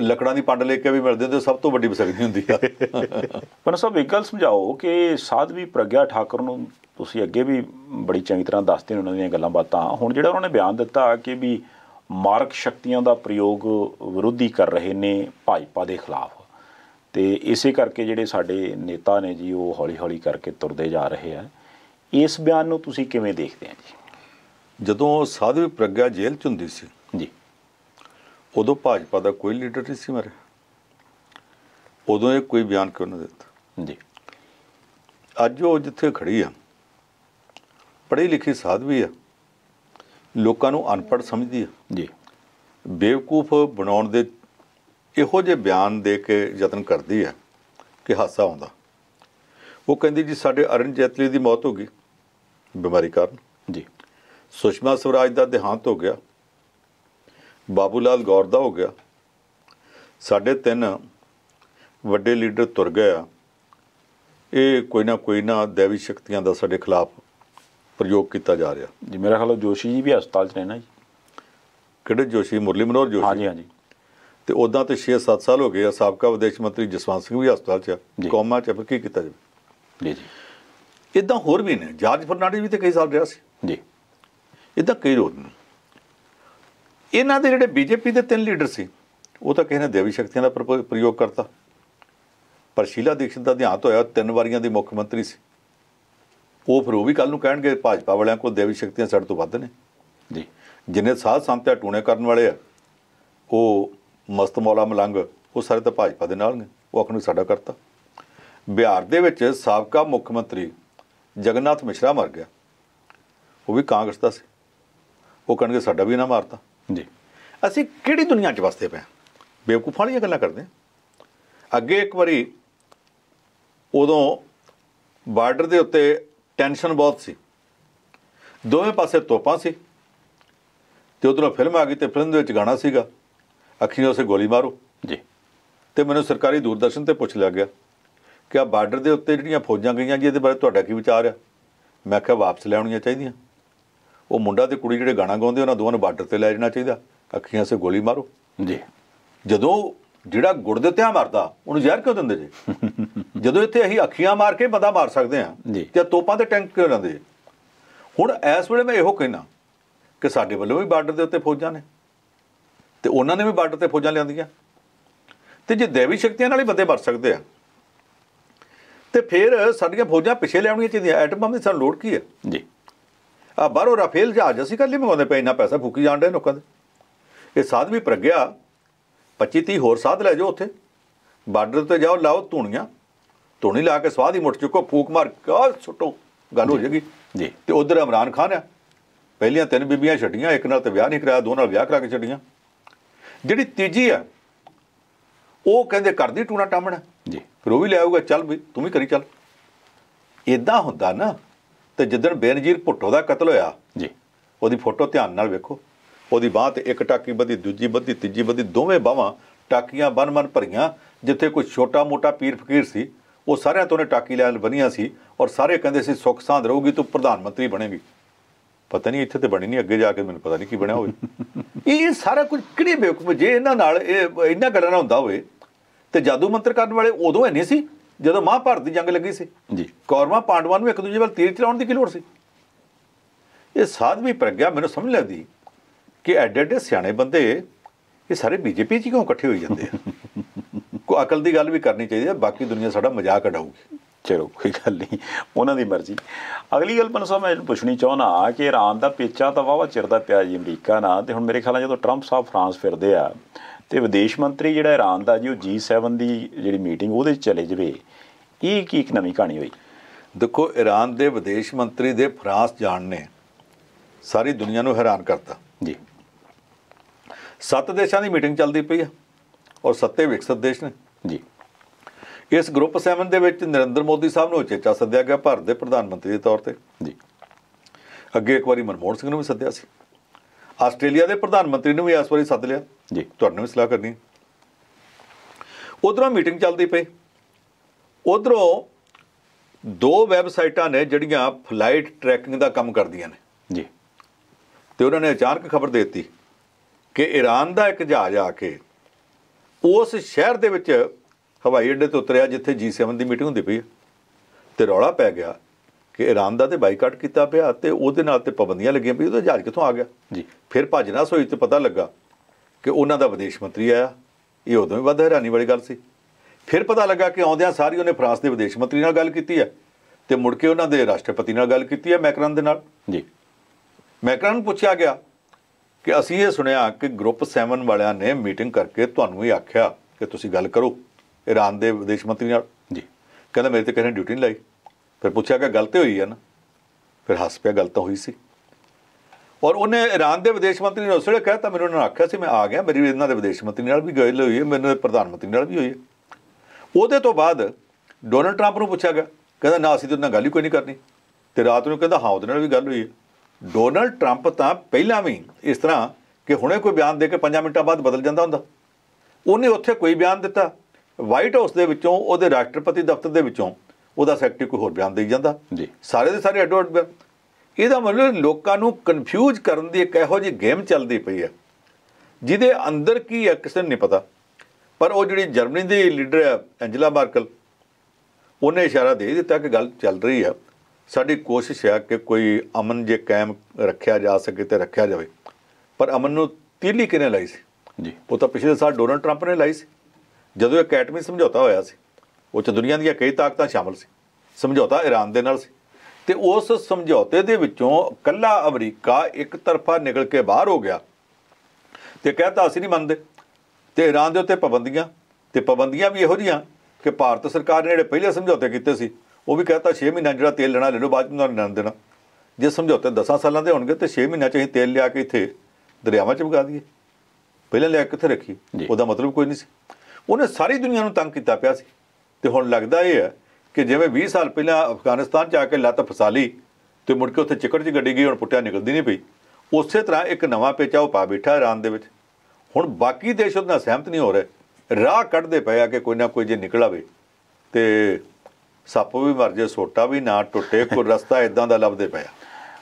ਲੱਕੜਾਂ ਦੀ ਪੰਡ ਲੈ ਕੇ ਵੀ ਮਿਲਦੇ ਤੇ ਸਭ ਤੋਂ ਵੱਡੀ ਬਸਕਦੀ ਹੁੰਦੀ ਆ ਪਰ ਸਭ ਇੱਕ ਗੱਲ ਸਮਝਾਓ ਕਿ ਸਾਧਵੀ ਪ੍ਰਗਿਆ ਠਾਕੁਰ ਨੂੰ ਤੁਸੀਂ ਅੱਗੇ ਵੀ ਬੜੀ ਚੰਗੀ ਤਰ੍ਹਾਂ ਦੱਸਦੇ ਹੋ ਉਹਨਾਂ ਦੀਆਂ ਗੱਲਾਂ ਬਾਤਾਂ ਹੁਣ ਜਿਹੜਾ ਉਹਨਾਂ ਨੇ ਬਿਆਨ ਦਿੱਤਾ ਕਿ ਵੀ ਮਾਰਕ ਸ਼ਕਤੀਆਂ ਦਾ ਪ੍ਰਯੋਗ ਵਿਰੋਧੀ ਕਰ ਰਹੇ ਨੇ ਭਾਜਪਾ ਦੇ ਖਿਲਾਫ ਤੇ ਇਸੇ ਕਰਕੇ ਜਿਹੜੇ ਸਾਡੇ ਨੇਤਾ ਨੇ ਜੀ ਉਹ ਹੌਲੀ-ਹੌਲੀ ਕਰਕੇ ਤੁਰਦੇ ਜਾ ਰਹੇ ਆ ਇਸ ਬਿਆਨ ਨੂੰ ਤੁਸੀਂ ਕਿਵੇਂ ਦੇਖਦੇ ਆ ਜੀ ਜਦੋਂ ਸਾਧਵੀ ਪ੍ਰਗਿਆ ਜੇਲ੍ਹ 'ਚ ਹੁੰਦੀ ਸੀ ਜੀ ਉਦੋਂ ਭਾਜਪਾ ਦਾ ਕੋਈ ਲੀਡਰ ਨਹੀਂ ਸੀ ਮਰੇ ਉਦੋਂ ਇਹ ਕੋਈ ਬਿਆਨ ਕਿਉਂ ਨਾ ਦਿੱਤਾ ਜੀ ਅੱਜ ਉਹ ਜਿੱਥੇ ਖੜੀ ਆ ਪੜ੍ਹੀ ਲਿਖੀ ਸਾਧਵੀ ਆ ਲੋਕਾਂ ਨੂੰ ਅਨਪੜ੍ਹ ਸਮਝਦੀ ਹੈ ਜੀ ਬੇਵਕੂਫ ਬਣਾਉਣ ਦੇ ਇਹੋ ਜਿਹੇ ਬਿਆਨ ਦੇ ਕੇ ਯਤਨ ਕਰਦੀ ਹੈ ਕਿ ਹਾਸਾ ਆਉਂਦਾ ਉਹ ਕਹਿੰਦੀ ਜੀ ਸਾਡੇ ਅਰਨ ਜੈਤਲੀ ਦੀ ਮੌਤ ਹੋ ਗਈ ਬਿਮਾਰੀ ਕਾਰਨ ਜੀ ਸੁਸ਼ਮਾ ਸਵਰਾਜ ਦਾ ਦੇਹਾਂਤ ਹੋ ਗਿਆ ਬਾਬੂ ਲਾਲ ਗੌਰ ਦਾ ਹੋ ਗਿਆ ਸਾਡੇ ਤਿੰਨ ਵੱਡੇ ਲੀਡਰ ਤੁਰ ਗਏ ਆ ਇਹ ਕੋਈ ਨਾ ਕੋਈ ਨਾ ਦੇਵੀ ਸ਼ਕਤੀਆਂ ਦਾ ਸਾਡੇ ਖਿਲਾਫ ਪ੍ਰਯੋਗ ਕੀਤਾ ਜਾ ਰਿਹਾ ਜੀ ਮੇਰਾ ਖਿਆਲ ਜੋਸ਼ੀ ਜੀ ਵੀ ਹਸਪਤਾਲ 'ਚ ਨੇ ਨਾ ਜੀ ਕਿਹੜੇ ਜੋਸ਼ੀ ਮੁਰਲੀ ਮਨੋਰ ਜੋਸ਼ੀ ਹਾਂਜੀ ਹਾਂਜੀ ਤੇ ਉਦਾਂ ਤੇ 6-7 ਸਾਲ ਹੋ ਗਏ ਆ ਸਾਬਕਾ ਵਿਦੇਸ਼ ਮੰਤਰੀ ਜਸਵੰਤ ਸਿੰਘ ਵੀ ਹਸਪਤਾਲ 'ਚ ਆ ਕੋਮਾ 'ਚ ਫਿਰ ਕੀ ਕੀਤਾ ਜੀ ਜੀ ਇਦਾਂ ਹੋਰ ਵੀ ਨੇ ਜਾਰਜ ਫਰਨਾਂਡੀ ਵੀ ਤੇ ਕਈ ਸਾਲ ਰਿਹਾ ਸੀ ਜੀ ਇਦਾਂ ਕਈ ਰੋਦ ਨੇ ਇਹਨਾਂ ਦੇ ਜਿਹੜੇ ਬੀਜੇਪੀ ਦੇ ਤਿੰਨ ਲੀਡਰ ਸੀ ਉਹ ਤਾਂ ਕਿਸੇ ਨੇ ਦੇਵੀ ਸ਼ਕਤੀਆਂ ਦਾ ਪ੍ਰਯੋਗ ਕਰਤਾ ਪਰ ਸ਼ੀਲਾ ਦੀਕਸ਼ਿਤ ਦਾ ਧਿਆਨ ਹੋਇਆ ਤਿੰਨ ਵਾਰੀਆਂ ਦੀ ਮੁੱਖ ਮੰਤਰੀ ਸੀ ਉਹ ਫਿਰ ਉਹ ਵੀ ਕੱਲ ਨੂੰ ਕਹਿਣਗੇ ਭਾਜਪਾ ਵਾਲਿਆਂ ਕੋਲ ਦੇਵੀ ਸ਼ਕਤੀਆਂ ਸਾਡੇ ਤੋਂ ਵੱਧ ਨੇ ਜੀ ਜਿੰਨੇ ਸਾਧ ਸੰਤਾਂ ਟੂਣੇ ਕਰਨ ਵਾਲੇ ਆ ਉਹ ਮਸਤ ਮੌਲਾ ਮਲੰਗ ਉਹ ਸਾਰੇ ਤਾਂ ਭਾਜਪਾ ਦੇ ਨਾਲ ਨੇ ਉਹ ਆਖਣ ਸਾਡਾ ਕਰਤਾ ਬਿਹਾਰ ਦੇ ਵਿੱਚ ਸਾਬਕਾ ਮੁੱਖ ਮੰਤਰੀ ਜਗਨਨਾਥ ਮਿਸ਼ਰਾ ਮਰ ਗਿਆ ਉਹ ਵੀ ਕਾਂਗਰਸ ਦਾ ਸੀ ਉਹ ਕਹਣਗੇ ਸਾਡਾ ਵੀ ਨਾ ਮਾਰਤਾ ਜੀ ਅਸੀਂ ਕਿਹੜੀ ਦੁਨੀਆ 'ਚ ਵਸਦੇ ਪਏ ਬੇਵਕੂਫਾਂ ਦੀਆਂ ਗੱਲਾਂ ਕਰਦੇ ਅੱਗੇ ਇੱਕ ਵਾਰੀ ਉਦੋਂ ਬਾਰਡਰ ਦੇ ਉੱਤੇ ਟੈਨਸ਼ਨ ਬਹੁਤ ਸੀ ਦੋਵੇਂ ਪਾਸੇ ਤੋਪਾਂ ਸੀ ਤੇ ਉਧਰੋਂ ਫਿਲਮ ਆ ਗਈ ਤੇ ਫਿਲਮ ਦੇ ਵਿੱਚ ਗਾਣਾ ਸੀਗਾ ਅੱਖੀਆਂ ਉਸੇ ਗੋਲੀ ਮਾਰੋ ਜੀ ਤੇ ਮੈਨੂੰ ਸਰਕਾਰੀ ਦੂਰਦਰਸ਼ਨ ਤੇ ਪੁੱਛ ਲਿਆ ਗਿਆ ਕਿ ਆ ਬਾਰਡਰ ਦੇ ਉੱਤੇ ਜਿਹੜੀਆਂ ਫੌਜਾਂ ਗਈਆਂ ਜੀ ਇਹਦੇ ਬਾਰੇ ਤੁਹਾਡਾ ਕੀ ਵਿਚਾਰ ਆ ਮੈਂ ਕਿਹਾ ਵਾਪਸ ਲੈਣੀਆਂ ਚਾਹੀਦੀਆਂ ਉਹ ਮੁੰਡਾ ਤੇ ਕੁੜੀ ਜਿਹੜੇ ਗਾਣਾ ਗਾਉਂਦੇ ਉਹਨਾਂ ਦੋਵਾਂ ਨੂੰ ਬਾਰਡਰ ਤੇ ਲੈ ਜਾਣਾ ਚਾਹੀਦਾ ਅੱਖੀਆਂ ਸੇ ਗੋਲੀ ਮਾਰੋ ਜੀ ਜਦੋਂ ਜਿਹੜਾ ਗੁੜ ਮਰਦਾ ਉਹਨੂੰ ਜ਼ਹਿਰ ਕਿਉਂ ਦਿੰਦੇ ਜੀ ਜਦੋਂ ਇੱਥੇ ਅਸੀਂ ਅੱਖੀਆਂ ਮਾਰ ਕੇ ਬੰਦਾ ਮਾਰ ਸਕਦੇ ਆ ਤੇ ਤੋਪਾਂ ਤੇ ਟੈਂਕ ਕਿਉਂ ਲਾਉਂਦੇ ਹੁਣ ਇਸ ਵੇਲੇ ਮੈਂ ਇਹੋ ਕਹਿਣਾ ਕਿ ਸਾਡੇ ਵੱਲੋਂ ਵੀ ਬਾਰਡਰ ਦੇ ਉੱਤੇ ਫੌਜਾਂ ਨੇ ਤੇ ਉਹਨਾਂ ਨੇ ਵੀ ਬਾਰਡਰ ਤੇ ਫੌਜਾਂ ਲਿਆਂਦੀਆਂ ਤੇ ਜੇ ਦੇਵੀ ਸ਼ਕਤੀਆਂ ਨਾਲ ਹੀ ਬੰਦੇ ਮਾਰ ਸਕਦੇ ਆ ਤੇ ਫਿਰ ਸਾਡੀਆਂ ਫੌਜਾਂ ਪਿੱਛੇ ਲਿਆਉਣੀਆਂ ਚਾਹੀਦੀਆਂ ਐਟਮ ਬੰਬ ਦੀ ਸਾਨੂੰ ਲੋੜ ਕੀ ਹੈ ਜੀ ਆ ਬਾਹਰੋਂ ਰਾਫੇਲ ਜਹਾਜ਼ ਅਸੀਂ ਕੱਲ ਹੀ ਮੰਗਾਉਂਦੇ ਪਏ ਇੰਨਾ ਪੈਸਾ ਫੂਕੀ ਜਾਣ ਦੇ ਲੋਕਾਂ ਦੇ ਇਹ ਸਾਧ ਵੀ ਪ੍ਰਗਿਆ 25 30 ਹੋਰ ਸਾਧ ਲੈ ਜਾਓ ਉੱਥੇ ਬਾਰਡਰ ਤੇ ਜਾਓ ਲਾਓ ਧੂਣੀਆਂ ਧੋਣੀ ਲਾ ਕੇ ਸਵਾਦ ਹੀ ਮੁੱਠ ਚੁੱਕੋ ਫੂਕ ਮਾਰ ਕੇ ਛੁੱਟੋ ਗੱਲ ਹੋ ਜੇਗੀ ਜੀ ਤੇ ਉਧਰ ਇਮਰਾਨ ਖਾਨ ਆ ਪਹਿਲੀਆਂ ਤਿੰਨ ਬੀਬੀਆਂ ਛੱਡੀਆਂ ਇੱਕ ਨਾਲ ਤੇ ਵਿਆਹ ਨਹੀਂ ਕਰਾਇਆ ਦੋ ਨਾਲ ਵਿਆਹ ਕਰਾ ਕੇ ਛੱਡੀਆਂ ਜਿਹੜੀ ਤੀਜੀ ਆ ਉਹ ਕਹਿੰਦੇ ਕਰਦੀ ਟੂਣਾ ਟਾਮਣ ਜੀ ਫਿਰ ਉਹ ਵੀ ਲੈ ਆਊਗਾ ਚੱਲ ਵੀ ਤੂੰ ਵੀ ਕਰੀ ਚੱਲ ਇਦਾਂ ਹੁੰਦਾ ਨਾ ਤੇ ਜਦੋਂ ਬੇਨਜੀਰ ਭੁੱਟੋ ਦਾ ਕਤਲ ਹੋਇਆ ਜੀ ਉਹਦੀ ਫੋਟੋ ਧਿਆਨ ਨਾਲ ਵੇਖੋ ਉਹਦੀ ਬਾਹ ਤੇ ਇੱਕ ਟਾਕੀ ਬੱਧੀ ਦੂਜੀ ਬੱਧੀ ਤੀਜੀ ਬੱਧੀ ਦੋਵੇਂ ਬਾਹਾਂ ਟਾਕੀਆਂ ਬਨ ਭਰੀਆਂ ਜਿੱਥੇ ਕੋਈ ਛੋਟਾ-ਮੋਟਾ ਪੀਰ ਫਕੀਰ ਸੀ ਉਹ ਸਾਰਿਆਂ ਤੋਂ ਨੇ ਟਾਕੀ ਲੈਣ ਬਣੀਆਂ ਸੀ ਔਰ ਸਾਰੇ ਕਹਿੰਦੇ ਸੀ ਸੁੱਖ ਸਾਂਦ ਰਹੂਗੀ ਤੂੰ ਪ੍ਰਧਾਨ ਮੰਤਰੀ ਬਣੇਗੀ ਪਤਾ ਨਹੀਂ ਇੱਥੇ ਤੇ ਬਣੀ ਨਹੀਂ ਅੱਗੇ ਜਾ ਕੇ ਮੈਨੂੰ ਪਤਾ ਨਹੀਂ ਕੀ ਬਣਿਆ ਹੋਵੇ ਇਹ ਸਾਰਾ ਕੁਝ ਕਿਹੜੇ ਬੇਵਕੂਫ ਜੇ ਇਹਨਾਂ ਨਾਲ ਇਹ ਇੰਨਾ ਗੱਲਾਂ ਹੁੰਦਾ ਹੋਵੇ ਤੇ ਜਾਦੂ ਮੰਤਰ ਕਰਨ ਵਾਲੇ ਉਦੋਂ ਐ ਨਹੀਂ ਸੀ ਜਦੋਂ ਮਹਾਭਾਰਤ ਦੀ ਜੰਗ ਲੱਗੀ ਸੀ ਜੀ ਕੌਰਵਾ ਪਾਂਡਵਾਂ ਨੂੰ ਇੱਕ ਦੂਜੇ ਵੱਲ ਤੀਰ ਚਲਾਉਣ ਦੀ ਕੀ ਲੋੜ ਸੀ ਇਹ ਸਾਧਵੀ ਪ੍ਰਗਿਆ ਮੈਨੂੰ ਸਮਝ ਲੈਂਦੀ ਕਿ ਐਡੇ ਐਡੇ ਸਿਆਣੇ ਬੰਦੇ ਇਹ ਸਾਰੇ ਬੀਜੇਪੀ 'ਚ ਕਿਉਂ ਇਕੱਠੇ ਹੋਈ ਜਾਂਦੇ ਆ ਕੋ ਅਕਲ ਦੀ ਗੱਲ ਵੀ ਕਰਨੀ ਚਾਹੀਦੀ ਹੈ ਬਾਕੀ ਦੁਨੀਆ ਸਾਡਾ ਮਜ਼ਾਕ ਉਡਾਊਗੀ ਚਲੋ ਕੋਈ ਗੱਲ ਨਹੀਂ ਉਹਨਾਂ ਦੀ ਮਰਜ਼ੀ ਅਗਲੀ ਗੱਲ ਪਨ ਸਾਹਿਬ ਮੈਂ ਪੁੱਛਣੀ ਚਾਹਣਾ ਕਿ ਇਰਾਨ ਦਾ ਪੇਚਾ ਤਾਂ ਵਾਵਾ ਚਿਰ ਦਾ ਪਿਆ ਜੀ ਅਮਰੀਕਾ ਨਾਲ ਤੇ ਹੁਣ ਮੇਰੇ ਖਿਆਲਾਂ ਜਦੋਂ ਟਰੰਪ ਸਾਹਿਬ ਫਰਾਂਸ ਫਿਰਦੇ ਆ ਤੇ ਵਿਦੇਸ਼ ਮੰਤਰੀ ਜਿਹੜਾ ਇਰਾਨ ਦਾ ਜੀ ਉਹ G7 ਦੀ ਜਿਹੜੀ ਮੀਟਿੰਗ ਉਹਦੇ ਚ ਚਲੇ ਜਵੇ ਇਹ ਕੀ ਇੱਕ ਨਵੀਂ ਕਹਾਣੀ ਹੋਈ ਦੇਖੋ ਇਰਾਨ ਦੇ ਵਿਦੇਸ਼ ਮੰਤਰੀ ਦੇ ਫਰਾਂਸ ਜਾਣ ਨੇ ਸਾਰੀ ਦੁਨੀਆ ਨੂੰ ਹੈਰਾਨ ਕਰਤਾ ਜੀ ਸੱਤ ਦੇਸ਼ਾਂ ਦੀ ਮੀਟਿੰਗ ਚੱਲਦੀ ਪਈ ਆ ਔਰ ਸੱਤੇ ਵਿਕਸਤ ਦੇਸ਼ ਨੇ ਜੀ ਇਸ ਗਰੁੱਪ 7 ਦੇ ਵਿੱਚ ਨਰਿੰਦਰ ਮੋਦੀ ਸਾਹਿਬ ਨੂੰ ਚੇਚਾ ਸੱਦਿਆ ਗਿਆ ਭਾਰਤ ਦੇ ਪ੍ਰਧਾਨ ਮੰਤਰੀ ਦੇ ਤੌਰ ਤੇ ਜੀ ਅੱਗੇ ਇੱਕ ਵਾਰੀ ਮਨਮੋਹਨ ਸਿੰਘ ਨੂੰ ਵੀ ਸੱਦਿਆ ਸੀ ਆਸਟ੍ਰੇਲੀਆ ਦੇ ਪ੍ਰਧਾਨ ਮੰਤਰੀ ਨੂੰ ਵੀ ਇਸ ਵਾਰੀ ਸੱਦ ਲਿਆ ਜੀ ਤੁਹਾਨੂੰ ਵੀ ਸਲਾਹ ਕਰਨੀ ਉਧਰੋਂ ਮੀਟਿੰਗ ਚੱਲਦੀ ਪਈ ਉਧਰੋਂ ਦੋ ਵੈਬਸਾਈਟਾਂ ਨੇ ਜਿਹੜੀਆਂ ਫਲਾਈਟ ਟਰੈਕਿੰਗ ਦਾ ਕੰਮ ਕਰਦੀਆਂ ਨੇ ਜੀ ਤੇ ਉਹਨਾਂ ਨੇ ਅਚਾਨਕ ਖਬਰ ਦੇ ਦਿੱਤੀ ਕਿ ਈਰਾਨ ਦਾ ਇੱਕ ਜਹਾਜ਼ ਆ ਕੇ ਉਸ ਸ਼ਹਿਰ ਦੇ ਵਿੱਚ ਹਵਾਈ ਅੱਡੇ ਤੋਂ ਉਤਰਿਆ ਜਿੱਥੇ G7 ਦੀ ਮੀਟਿੰਗ ਹੁੰਦੀ ਪਈ ਤੇ ਰੌਲਾ ਪੈ ਗਿਆ ਕਿ ਇਰਾਨ ਦਾ ਤੇ ਬਾਈਕਾਟ ਕੀਤਾ ਪਿਆ ਤੇ ਉਹਦੇ ਨਾਲ ਤੇ ਪਾਬੰਦੀਆਂ ਲੱਗੀਆਂ ਪਈ ਉਹਦਾ ਜਹਾਜ਼ ਕਿੱਥੋਂ ਆ ਗਿਆ ਜੀ ਫਿਰ ਭੱਜਣਾ ਸੋਈ ਤੇ ਪਤਾ ਲੱਗਾ ਕਿ ਉਹਨਾਂ ਦਾ ਵਿਦੇਸ਼ ਮੰਤਰੀ ਆਇਆ ਇਹ ਉਦੋਂ ਵੀ ਵੱਧ ਹੈਰਾਨੀ ਵਾਲੀ ਗੱਲ ਸੀ ਫਿਰ ਪਤਾ ਲੱਗਾ ਕਿ ਆਉਂਦਿਆਂ ਸਾਰੀ ਉਹਨੇ ਫਰਾਂਸ ਦੇ ਵਿਦੇਸ਼ ਮੰਤਰੀ ਨਾਲ ਗੱਲ ਕੀਤੀ ਹੈ ਤੇ ਮੁੜ ਕੇ ਉਹਨਾਂ ਦੇ ਰਾਸ਼ਟਰਪਤੀ ਨਾਲ ਗੱਲ ਕੀਤੀ ਹੈ ਮੈਕਰਨ ਦੇ ਨਾਲ ਜੀ ਮੈਕਰਨ ਪੁੱਛਿਆ ਗਿਆ ਕਿ ਅਸੀਂ ਇਹ ਸੁਣਿਆ ਕਿ ਗਰੁੱਪ 7 ਵਾਲਿਆਂ ਨੇ ਮੀਟਿੰਗ ਕਰਕੇ ਤੁਹਾਨੂੰ ਇਹ ਆਖਿਆ ਕਿ ਤੁਸੀਂ ਗੱਲ ਕਰੋ ਈਰਾਨ ਦੇ ਵਿਦੇਸ਼ ਮੰਤਰੀ ਨਾਲ ਜੀ ਕਹਿੰਦਾ ਮੇਰੇ ਤੇ ਕਿਸੇ ਡਿਊਟੀ ਨਹੀਂ ਲਾਈ ਫਿਰ ਪੁੱਛਿਆ ਕਿ ਗਲਤੀ ਹੋਈ ਹੈ ਨਾ ਫਿਰ ਹੱਸ ਪਿਆ ਗਲਤ ਹੋਈ ਸੀ ਔਰ ਉਹਨੇ ਈਰਾਨ ਦੇ ਵਿਦੇਸ਼ ਮੰਤਰੀ ਨੇ ਉਸਲੇ ਕਹਿਤਾ ਮੈਨੂੰ ਉਹਨਾਂ ਆਖਿਆ ਸੀ ਮੈਂ ਆ ਗਿਆ ਮੇਰੀ ਇਹਨਾਂ ਦੇ ਵਿਦੇਸ਼ ਮੰਤਰੀ ਨਾਲ ਵੀ ਗੱਲ ਹੋਈ ਹੈ ਮੈਨੂੰ ਪ੍ਰਧਾਨ ਮੰਤਰੀ ਨਾਲ ਵੀ ਹੋਈ ਹੈ ਉਹਦੇ ਤੋਂ ਬਾਅਦ ਡੋਨਲਡ ਟਰੰਪ ਨੂੰ ਪੁੱਛਿਆ ਗਿਆ ਕਹਿੰਦਾ ਨਾ ਅਸੀਂ ਤੇ ਉਹਨਾਂ ਗੱਲ ਹੀ ਕੋਈ ਨਹੀਂ ਕਰਨੀ ਤੇ ਰਾਤ ਨੂੰ ਕਹਿੰਦਾ ਹਾਂ ਉਹਦੇ ਨਾਲ ਵੀ ਗੱਲ ਹੋਈ ਹੈ ਡੋਨਲਡ ਟਰੰਪ ਤਾਂ ਪਹਿਲਾਂ ਵੀ ਇਸ ਤਰ੍ਹਾਂ ਕਿ ਹੁਣੇ ਕੋਈ ਬਿਆਨ ਦੇ ਕੇ 5 ਮਿੰਟਾਂ ਬਾਅਦ ਬਦਲ ਜਾਂਦਾ ਹੁੰਦਾ ਉਹਨੇ ਉੱਥੇ ਕੋਈ ਬਿਆਨ ਦਿੱਤਾ ਵਾਈਟ ਹਾਊਸ ਦੇ ਵਿੱਚੋਂ ਉਹਦੇ ਰਾਸ਼ਟਰਪਤੀ ਦਫ਼ਤਰ ਦੇ ਵਿੱਚੋਂ ਉਹਦਾ ਸੈਕਟਰੀ ਕੋਈ ਹੋਰ ਬਿਆਨ ਦੇਈ ਜਾਂਦਾ ਜੀ ਸਾਰੇ ਦੇ ਸਾਰੇ ਐਡਵਰਟ ਬਿਆਨ ਇਹਦਾ ਮਤਲਬ ਲੋਕਾਂ ਨੂੰ ਕਨਫਿਊਜ਼ ਕਰਨ ਦੀ ਇੱਕ ਇਹੋ ਜਿਹੀ ਗੇਮ ਚੱਲਦੀ ਪਈ ਹੈ ਜਿਹਦੇ ਅੰਦਰ ਕੀ ਹੈ ਕਿਸੇ ਨੂੰ ਨਹੀਂ ਪਤਾ ਪਰ ਉਹ ਜਿਹੜੀ ਜਰਮਨੀ ਦੀ ਲੀਡਰ ਹੈ ਐਂਜਲਾ ਮਾਰਕਲ ਉਹਨੇ ਇਸ਼ਾਰਾ ਦੇ ਦਿੱਤਾ ਕਿ ਗੱਲ ਚੱਲ ਰਹੀ ਹੈ ਸਾਡੀ ਕੋਸ਼ਿਸ਼ ਹੈ ਕਿ ਕੋਈ ਅਮਨ ਜੇ ਕਾਇਮ ਰੱਖਿਆ ਜਾ ਸਕੇ ਤੇ ਰੱਖਿਆ ਜਾਵੇ ਪਰ ਅਮਨ ਨੂੰ ਤੀਲੀ ਕਿਨੇ ਲਾਈ ਸੀ ਜੀ ਉਹ ਤਾਂ ਪਿਛਲੇ ਸਾਲ ਡੋਨਲਡ ਟਰੰਪ ਨੇ ਲਾਈ ਸੀ ਜਦੋਂ ਅਕੈਡਮੀ ਸਮਝੌਤਾ ਹੋਇਆ ਸੀ ਉਹ ਚ ਦੁਨੀਆ ਦੀਆਂ ਕਈ ਤਾਕਤਾਂ ਸ਼ਾਮਲ ਸੀ ਸਮਝੌਤਾ ਈਰਾਨ ਦੇ ਨਾਲ ਸੀ ਤੇ ਉਸ ਸਮਝੌਤੇ ਦੇ ਵਿੱਚੋਂ ਕੱਲਾ ਅਮਰੀਕਾ ਇੱਕ ਤਰਫਾ ਨਿਕਲ ਕੇ ਬਾਹਰ ਹੋ ਗਿਆ ਤੇ ਕਹਿੰਦਾ ਅਸੀਂ ਨਹੀਂ ਮੰਨਦੇ ਤੇ ਈਰਾਨ ਦੇ ਉੱਤੇ ਪਾਬੰਦੀਆਂ ਤੇ ਪਾਬੰਦੀਆਂ ਵੀ ਇਹੋ ਜੀਆਂ ਕਿ ਭਾਰਤ ਸਰਕਾਰ ਨੇ ਜਿਹੜੇ ਪਹਿਲੇ ਸਮਝੌਤੇ ਕੀਤੇ ਸੀ ਉਹ ਵੀ ਕਹਤਾ 6 ਮਹੀਨਾ ਜਿਹੜਾ ਤੇਲ ਲੈਣਾ ਲੈ ਲਓ ਬਾਅਦ ਵਿੱਚ ਉਹਨਾਂ ਨਾ ਦੇਣਾ ਜੇ ਸਮਝੌਤੇ 10 ਸਾਲਾਂ ਦੇ ਹੋਣਗੇ ਤੇ 6 ਮਹੀਨਾ ਚ ਅਸੀਂ ਤੇਲ ਲਿਆ ਕੇ ਇੱਥੇ ਦਰਿਆਵਾਂ ਚ ਵਗਾ ਦਈਏ ਪਹਿਲਾਂ ਲਿਆ ਕਿੱਥੇ ਰੱਖੀ ਉਹਦਾ ਮਤਲਬ ਕੋਈ ਨਹੀਂ ਸੀ ਉਹਨੇ ਸਾਰੀ ਦੁਨੀਆ ਨੂੰ ਤੰਗ ਕੀਤਾ ਪਿਆ ਸੀ ਤੇ ਹੁਣ ਲੱਗਦਾ ਇਹ ਹੈ ਕਿ ਜਿਵੇਂ 20 ਸਾਲ ਪਹਿਲਾਂ ਅਫਗਾਨਿਸਤਾਨ ਚ ਆ ਕੇ ਲੱਤ ਫਸਾ ਲਈ ਤੇ ਮੁੜ ਕੇ ਉੱਥੇ ਚਿਕੜ ਚ ਗੱਡੀ ਗਈ ਹੁਣ ਪੁੱਟਿਆ ਨਿਕਲਦੀ ਨਹੀਂ ਪਈ ਉਸੇ ਤਰ੍ਹਾਂ ਇੱਕ ਨਵਾਂ ਪੇਚਾ ਉਹ ਪਾ ਬੈਠਾ ਇਰਾਨ ਦੇ ਵਿੱਚ ਹੁਣ ਬਾਕੀ ਦੇਸ਼ ਉਹਦਾ ਸਹਿਮਤ ਨਹੀਂ ਹੋ ਰਹੇ ਰਾਹ ਕੱਢਦੇ ਪਏ ਆ ਕਿ ਕੋਈ ਨਾ ਕੋਈ ਜੇ ਨਿਕਲ ਆਵੇ ਤੇ ਸੱਪ ਵੀ ਮਰ ਜੇ ਸੋਟਾ ਵੀ ਨਾ ਟੁੱਟੇ ਕੋ ਰਸਤਾ ਇਦਾਂ ਦਾ ਲੱਭਦੇ ਪਿਆ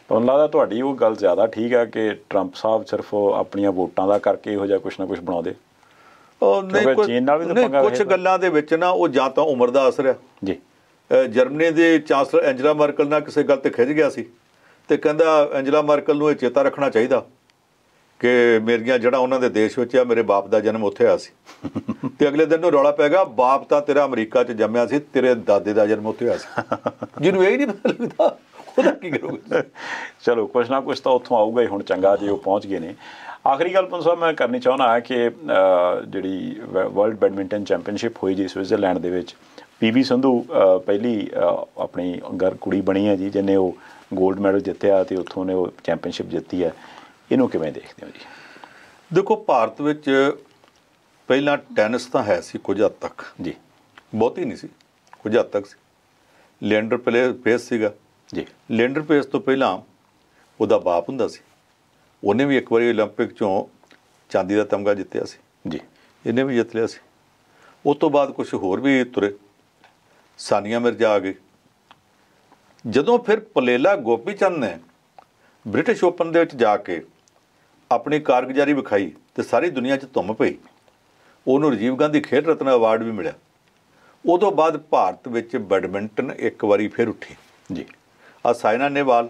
ਤੁਹਾਨੂੰ ਲੱਗਦਾ ਤੁਹਾਡੀ ਉਹ ਗੱਲ ਜ਼ਿਆਦਾ ਠੀਕ ਆ ਕਿ ਟਰੰਪ ਸਾਹਿਬ ਸਿਰਫ ਆਪਣੀਆਂ ਵੋਟਾਂ ਦਾ ਕਰਕੇ ਇਹੋ ਜਿਹਾ ਕੁਝ ਨਾ ਕੁਝ ਬਣਾਉਂਦੇ ਉਹ ਨਹੀਂ ਕੁਝ ਗੱਲਾਂ ਦੇ ਵਿੱਚ ਨਾ ਉਹ ਜਾਂ ਤਾਂ ਉਮਰ ਦਾ ਅਸਰ ਹੈ ਜੀ ਜਰਮਨੀ ਦੇ ਚਾਂਸਲਰ ਐਂਜਲਾ ਮਾਰਕਲ ਨਾਲ ਕਿਸੇ ਗੱਲ ਤੇ ਖਿੱਚ ਗਿਆ ਸੀ ਤੇ ਕਹਿੰਦਾ ਐਂਜਲਾ ਮਾਰਕਲ ਨੂੰ ਇਹ ਚੇਤਾ ਰੱਖਣਾ ਚਾਹੀਦਾ ਕਿ ਮੇਰੀਆਂ ਜਿਹੜਾ ਉਹਨਾਂ ਦੇ ਦੇਸ਼ ਵਿੱਚ ਆ ਮੇਰੇ ਬਾਪ ਦਾ ਜਨਮ ਉੱਥੇ ਆ ਸੀ ਤੇ ਅਗਲੇ ਦਿਨ ਨੂੰ ਰੌਲਾ ਪੈ ਗਿਆ ਬਾਪ ਤਾਂ ਤੇਰਾ ਅਮਰੀਕਾ 'ਚ ਜੰਮਿਆ ਸੀ ਤੇਰੇ ਦਾਦੇ ਦਾ ਜਨਮ ਉੱਥੇ ਆ ਸੀ ਜਿਹਨੂੰ ਇਹ ਨਹੀਂ ਪਤਾ ਲੱਗਦਾ ਉਹਦਾ ਕੀ ਕਰੂਗਾ ਚਲੋ ਕੁਛ ਨਾ ਕੁਛ ਤਾਂ ਉੱਥੋਂ ਆਊਗਾ ਹੀ ਹੁਣ ਚੰਗਾ ਜੇ ਉਹ ਪਹੁੰਚ ਗਏ ਨੇ ਆਖਰੀ ਗੱਲ ਪੰਸਾ ਮੈਂ ਕਰਨੀ ਚਾਹੁੰਦਾ ਆ ਕਿ ਜਿਹੜੀ ਵਰਲਡ ਬੈਡਮਿੰਟਨ ਚੈਂਪੀਅਨਸ਼ਿਪ ਹੋਈ ਜੀ ਸਵਿਟਜ਼ਰਲੈਂਡ ਦੇ ਵਿੱਚ ਪੀਵੀ ਸੰਧੂ ਪਹਿਲੀ ਆਪਣੀ ਗਰ ਕੁੜੀ ਬਣੀ ਹੈ ਜੀ ਜਿਨੇ ਉਹ 골ਡ ਮੈਡਲ ਜਿੱਤਿਆ ਤੇ ਉੱਥੋਂ ਨੇ ਉਹ ਚੈਂਪੀਅਨਸ਼ਿਪ ਜਿੱਤੀ ਹੈ ਇਹਨੂੰ ਕਿਵੇਂ ਦੇਖਦੇ ਹੋ ਜੀ ਦੇਖੋ ਭਾਰਤ ਵਿੱਚ ਪਹਿਲਾਂ ਟੈਨਿਸ ਤਾਂ ਹੈ ਸੀ ਕੁਝ ਹੱਦ ਤੱਕ ਜੀ ਬਹੁਤੀ ਨਹੀਂ ਸੀ ਕੁਝ ਹੱਦ ਤੱਕ ਸੀ ਲੈਂਡਰ ਪਲੇ ਪੇਸ ਸੀਗਾ ਜੀ ਲੈਂਡਰ ਪੇਸ ਤੋਂ ਪਹਿਲਾਂ ਉਹਦਾ ਬਾਪ ਹੁੰਦਾ ਸੀ ਉਹਨੇ ਵੀ ਇੱਕ ਵਾਰੀ 올림픽 ਚੋਂ ਚਾਂਦੀ ਦਾ ਤਮਗਾ ਜਿੱਤਿਆ ਸੀ ਜੀ ਇਹਨੇ ਵੀ ਜਿੱਤ ਲਿਆ ਸੀ ਉਸ ਤੋਂ ਬਾਅਦ ਕੁਝ ਹੋਰ ਵੀ ਤੁਰੇ ਸਾਨੀਆ ਮਿਰਜ਼ਾ ਆ ਗਏ ਜਦੋਂ ਫਿਰ ਪਲੇਲਾ ਗੋਪੀਚੰਦ ਨੇ ਬ੍ਰਿਟਿਸ਼ ਓਪਨ ਦੇ ਵਿੱਚ ਜਾ ਕੇ ਆਪਣੀ ਕਾਰਗੁਜ਼ਾਰੀ ਵਿਖਾਈ ਤੇ ਸਾਰੀ ਦੁਨੀਆ 'ਚ ਧੁੰਮ ਪਈ ਉਹਨੂੰ ਰਜੀਵ ਗਾਂਧੀ ਖੇਡ ਰਤਨ ਅਵਾਰਡ ਵੀ ਮਿਲਿਆ ਉਦੋਂ ਬਾਅਦ ਭਾਰਤ ਵਿੱਚ ਬੈਡਮਿੰਟਨ ਇੱਕ ਵਾਰੀ ਫੇਰ ਉੱਠੀ ਜੀ ਆ ਸਾਇਨਾ ਨੇਵਾਲ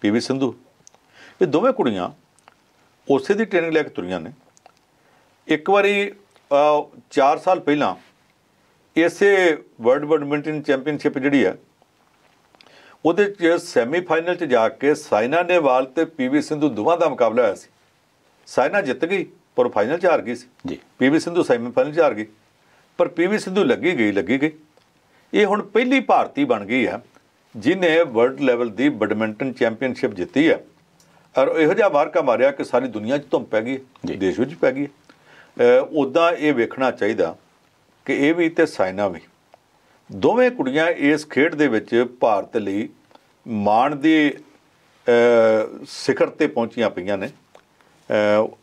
ਪੀਵੀ ਸਿੰਧੂ ਇਹ ਦੋਵੇਂ ਕੁੜੀਆਂ ਉਸੇ ਦੀ ਟ੍ਰੇਨਿੰਗ ਲੈ ਕੇ ਤੁਰੀਆਂ ਨੇ ਇੱਕ ਵਾਰੀ 4 ਸਾਲ ਪਹਿਲਾਂ ਇਸੇ ਵਰਲਡ ਬੈਡਮਿੰਟਨ ਚੈਂਪੀਅਨਸ਼ਿਪ ਜਿਹੜੀ ਹੈ ਉਹਦੇ ਚ ਸੈਮੀਫਾਈਨਲ ਚ ਜਾ ਕੇ ਸਾਇਨਾ ਨੇਵਾਲ ਤੇ ਪੀਵੀ ਸਿੰਧੂ ਦੋਵਾਂ ਦਾ ਮੁਕਾਬਲਾ ਹੋਇਆ ਸੀ ਸਾਇਨਾ ਜਿੱਤ ਗਈ ਪਰ ਫਾਈਨਲ ਚ ਹਾਰ ਗਈ ਸੀ ਜੀ ਪੀਵੀ ਸਿੰਧੂ ਸੈਮੀਫਾਈਨਲ ਚ ਹਾਰ ਗਈ ਪਰ ਪੀਵੀ ਸਿੰਧੂ ਲੱਗੀ ਗਈ ਲੱਗੀ ਗਈ ਇਹ ਹੁਣ ਪਹਿਲੀ ਭਾਰਤੀ ਬਣ ਗਈ ਹੈ ਜਿਨੇ ਵਰਲਡ ਲੈਵਲ ਦੀ ਬੈਡਮਿੰਟਨ ਚੈਂਪੀਅਨਸ਼ਿਪ ਜਿੱਤੀ ਹੈ ਔਰ ਇਹੋ ਜਿਹਾ ਮਾਰਕਾ ਮਾਰਿਆ ਕਿ ਸਾਰੀ ਦੁਨੀਆ 'ਚ ਧੁੰਮ ਪੈ ਗਈ ਦੇਸ਼ ਵਿੱਚ ਪੈ ਗਈ ਉਦਾਂ ਇਹ ਵੇਖਣਾ ਚਾਹੀਦਾ ਕਿ ਇਹ ਵੀ ਤੇ ਸਾਇਨਾ ਵੀ ਦੋਵੇਂ ਕੁੜੀਆਂ ਇਸ ਖੇਡ ਦੇ ਵਿੱਚ ਭਾਰਤ ਲਈ ਮਾਣ ਦੇ ਸਿਖਰ ਤੇ ਪਹੁੰਚੀਆਂ ਪਈਆਂ ਨੇ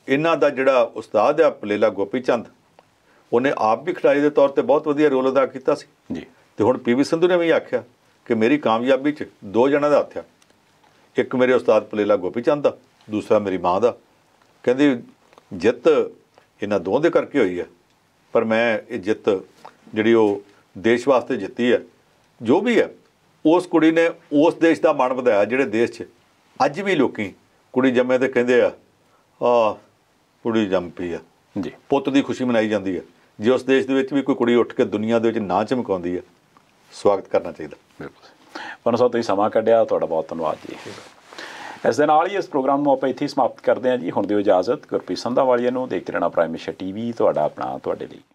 ਇਹਨਾਂ ਦਾ ਜਿਹੜਾ ਉਸਤਾਦ ਆ ਪਲੇਲਾ ਗੋਪੀ ਚੰਦ ਉਹਨੇ ਆਪ ਵੀ ਖਿਡਾਰੀ ਦੇ ਤੌਰ ਤੇ ਬਹੁਤ ਵਧੀਆ ਰੋਲ ਅਦਾ ਕੀਤਾ ਸੀ ਜੀ ਤੇ ਹੁਣ ਪੀਵੀ ਸੰਧੂ ਨੇ ਵੀ ਆਖਿਆ ਕਿ ਮੇਰੀ ਕਾਮਯਾਬੀ 'ਚ ਦੋ ਜਣਾਂ ਦਾ ਹੱਥ ਆ ਇੱਕ ਮੇਰੇ ਉਸਤਾਦ ਪਲੇਲਾ ਗੋਪੀ ਚੰਦ ਦਾ ਦੂਸਰਾ ਮੇਰੀ ਮਾਂ ਦਾ ਕਹਿੰਦੀ ਜਿੱਤ ਇਹਨਾਂ ਦੋਹਾਂ ਦੇ ਕਰਕੇ ਹੋਈ ਹੈ ਪਰ ਮੈਂ ਇਹ ਜਿੱਤ ਜਿਹੜੀ ਉਹ ਦੇਸ਼ ਵਾਸਤੇ ਜਿੱਤੀ ਹੈ ਜੋ ਵੀ ਹੈ ਉਸ ਕੁੜੀ ਨੇ ਉਸ ਦੇਸ਼ ਦਾ ਮਾਣ ਵਧਾਇਆ ਜਿਹੜੇ ਦੇਸ਼ 'ਚ ਅੱਜ ਵੀ ਲੋਕੀ ਕੁੜੀ ਜੰਮੇ ਤੇ ਕਹਿੰਦੇ ਆ ਆ ਕੁੜੀ ਜੰਮ ਪਈ ਆ ਜੀ ਪੁੱਤ ਦੀ ਖੁਸ਼ੀ ਮਨਾਈ ਜਾਂਦੀ ਹੈ ਜੇ ਉਸ ਦੇਸ਼ ਦੇ ਵਿੱਚ ਵੀ ਕੋਈ ਕੁੜੀ ਉੱਠ ਕੇ ਦੁਨੀਆ ਦੇ ਵਿੱਚ ਨਾਂ ਚਮਕਾਉਂਦੀ ਹੈ ਸਵਾਗਤ ਕਰਨਾ ਚਾਹੀਦਾ ਬਿਲਕੁਲ ਪਰ ਸਾਹਿਬ ਤੁਸੀਂ ਸਮਾਂ ਕੱਢਿਆ ਤੁਹਾਡਾ ਬਹੁਤ ਧੰਨਵਾਦ ਜੀ ਇਸ ਦੇ ਨਾਲ ਹੀ ਇਸ ਪ੍ਰੋਗਰਾਮ ਨੂੰ ਆਪਾਂ ਇੱਥੇ ਸਮਾਪਤ ਕਰਦੇ ਹਾਂ ਜੀ ਹੁਣ ਦਿਓ ਇਜਾਜ਼ਤ ਗੁਰਪ੍ਰੀਤ ਸੰਧਾ ਵਾਲੀਆਂ ਨੂੰ ਦੇਖਦੇ ਰਹਿਣਾ ਪ੍ਰਾਈਮੇਸ਼ਾ ਟੀਵੀ ਤੁਹਾਡਾ ਆਪਣਾ ਤੁਹਾਡੇ ਲਈ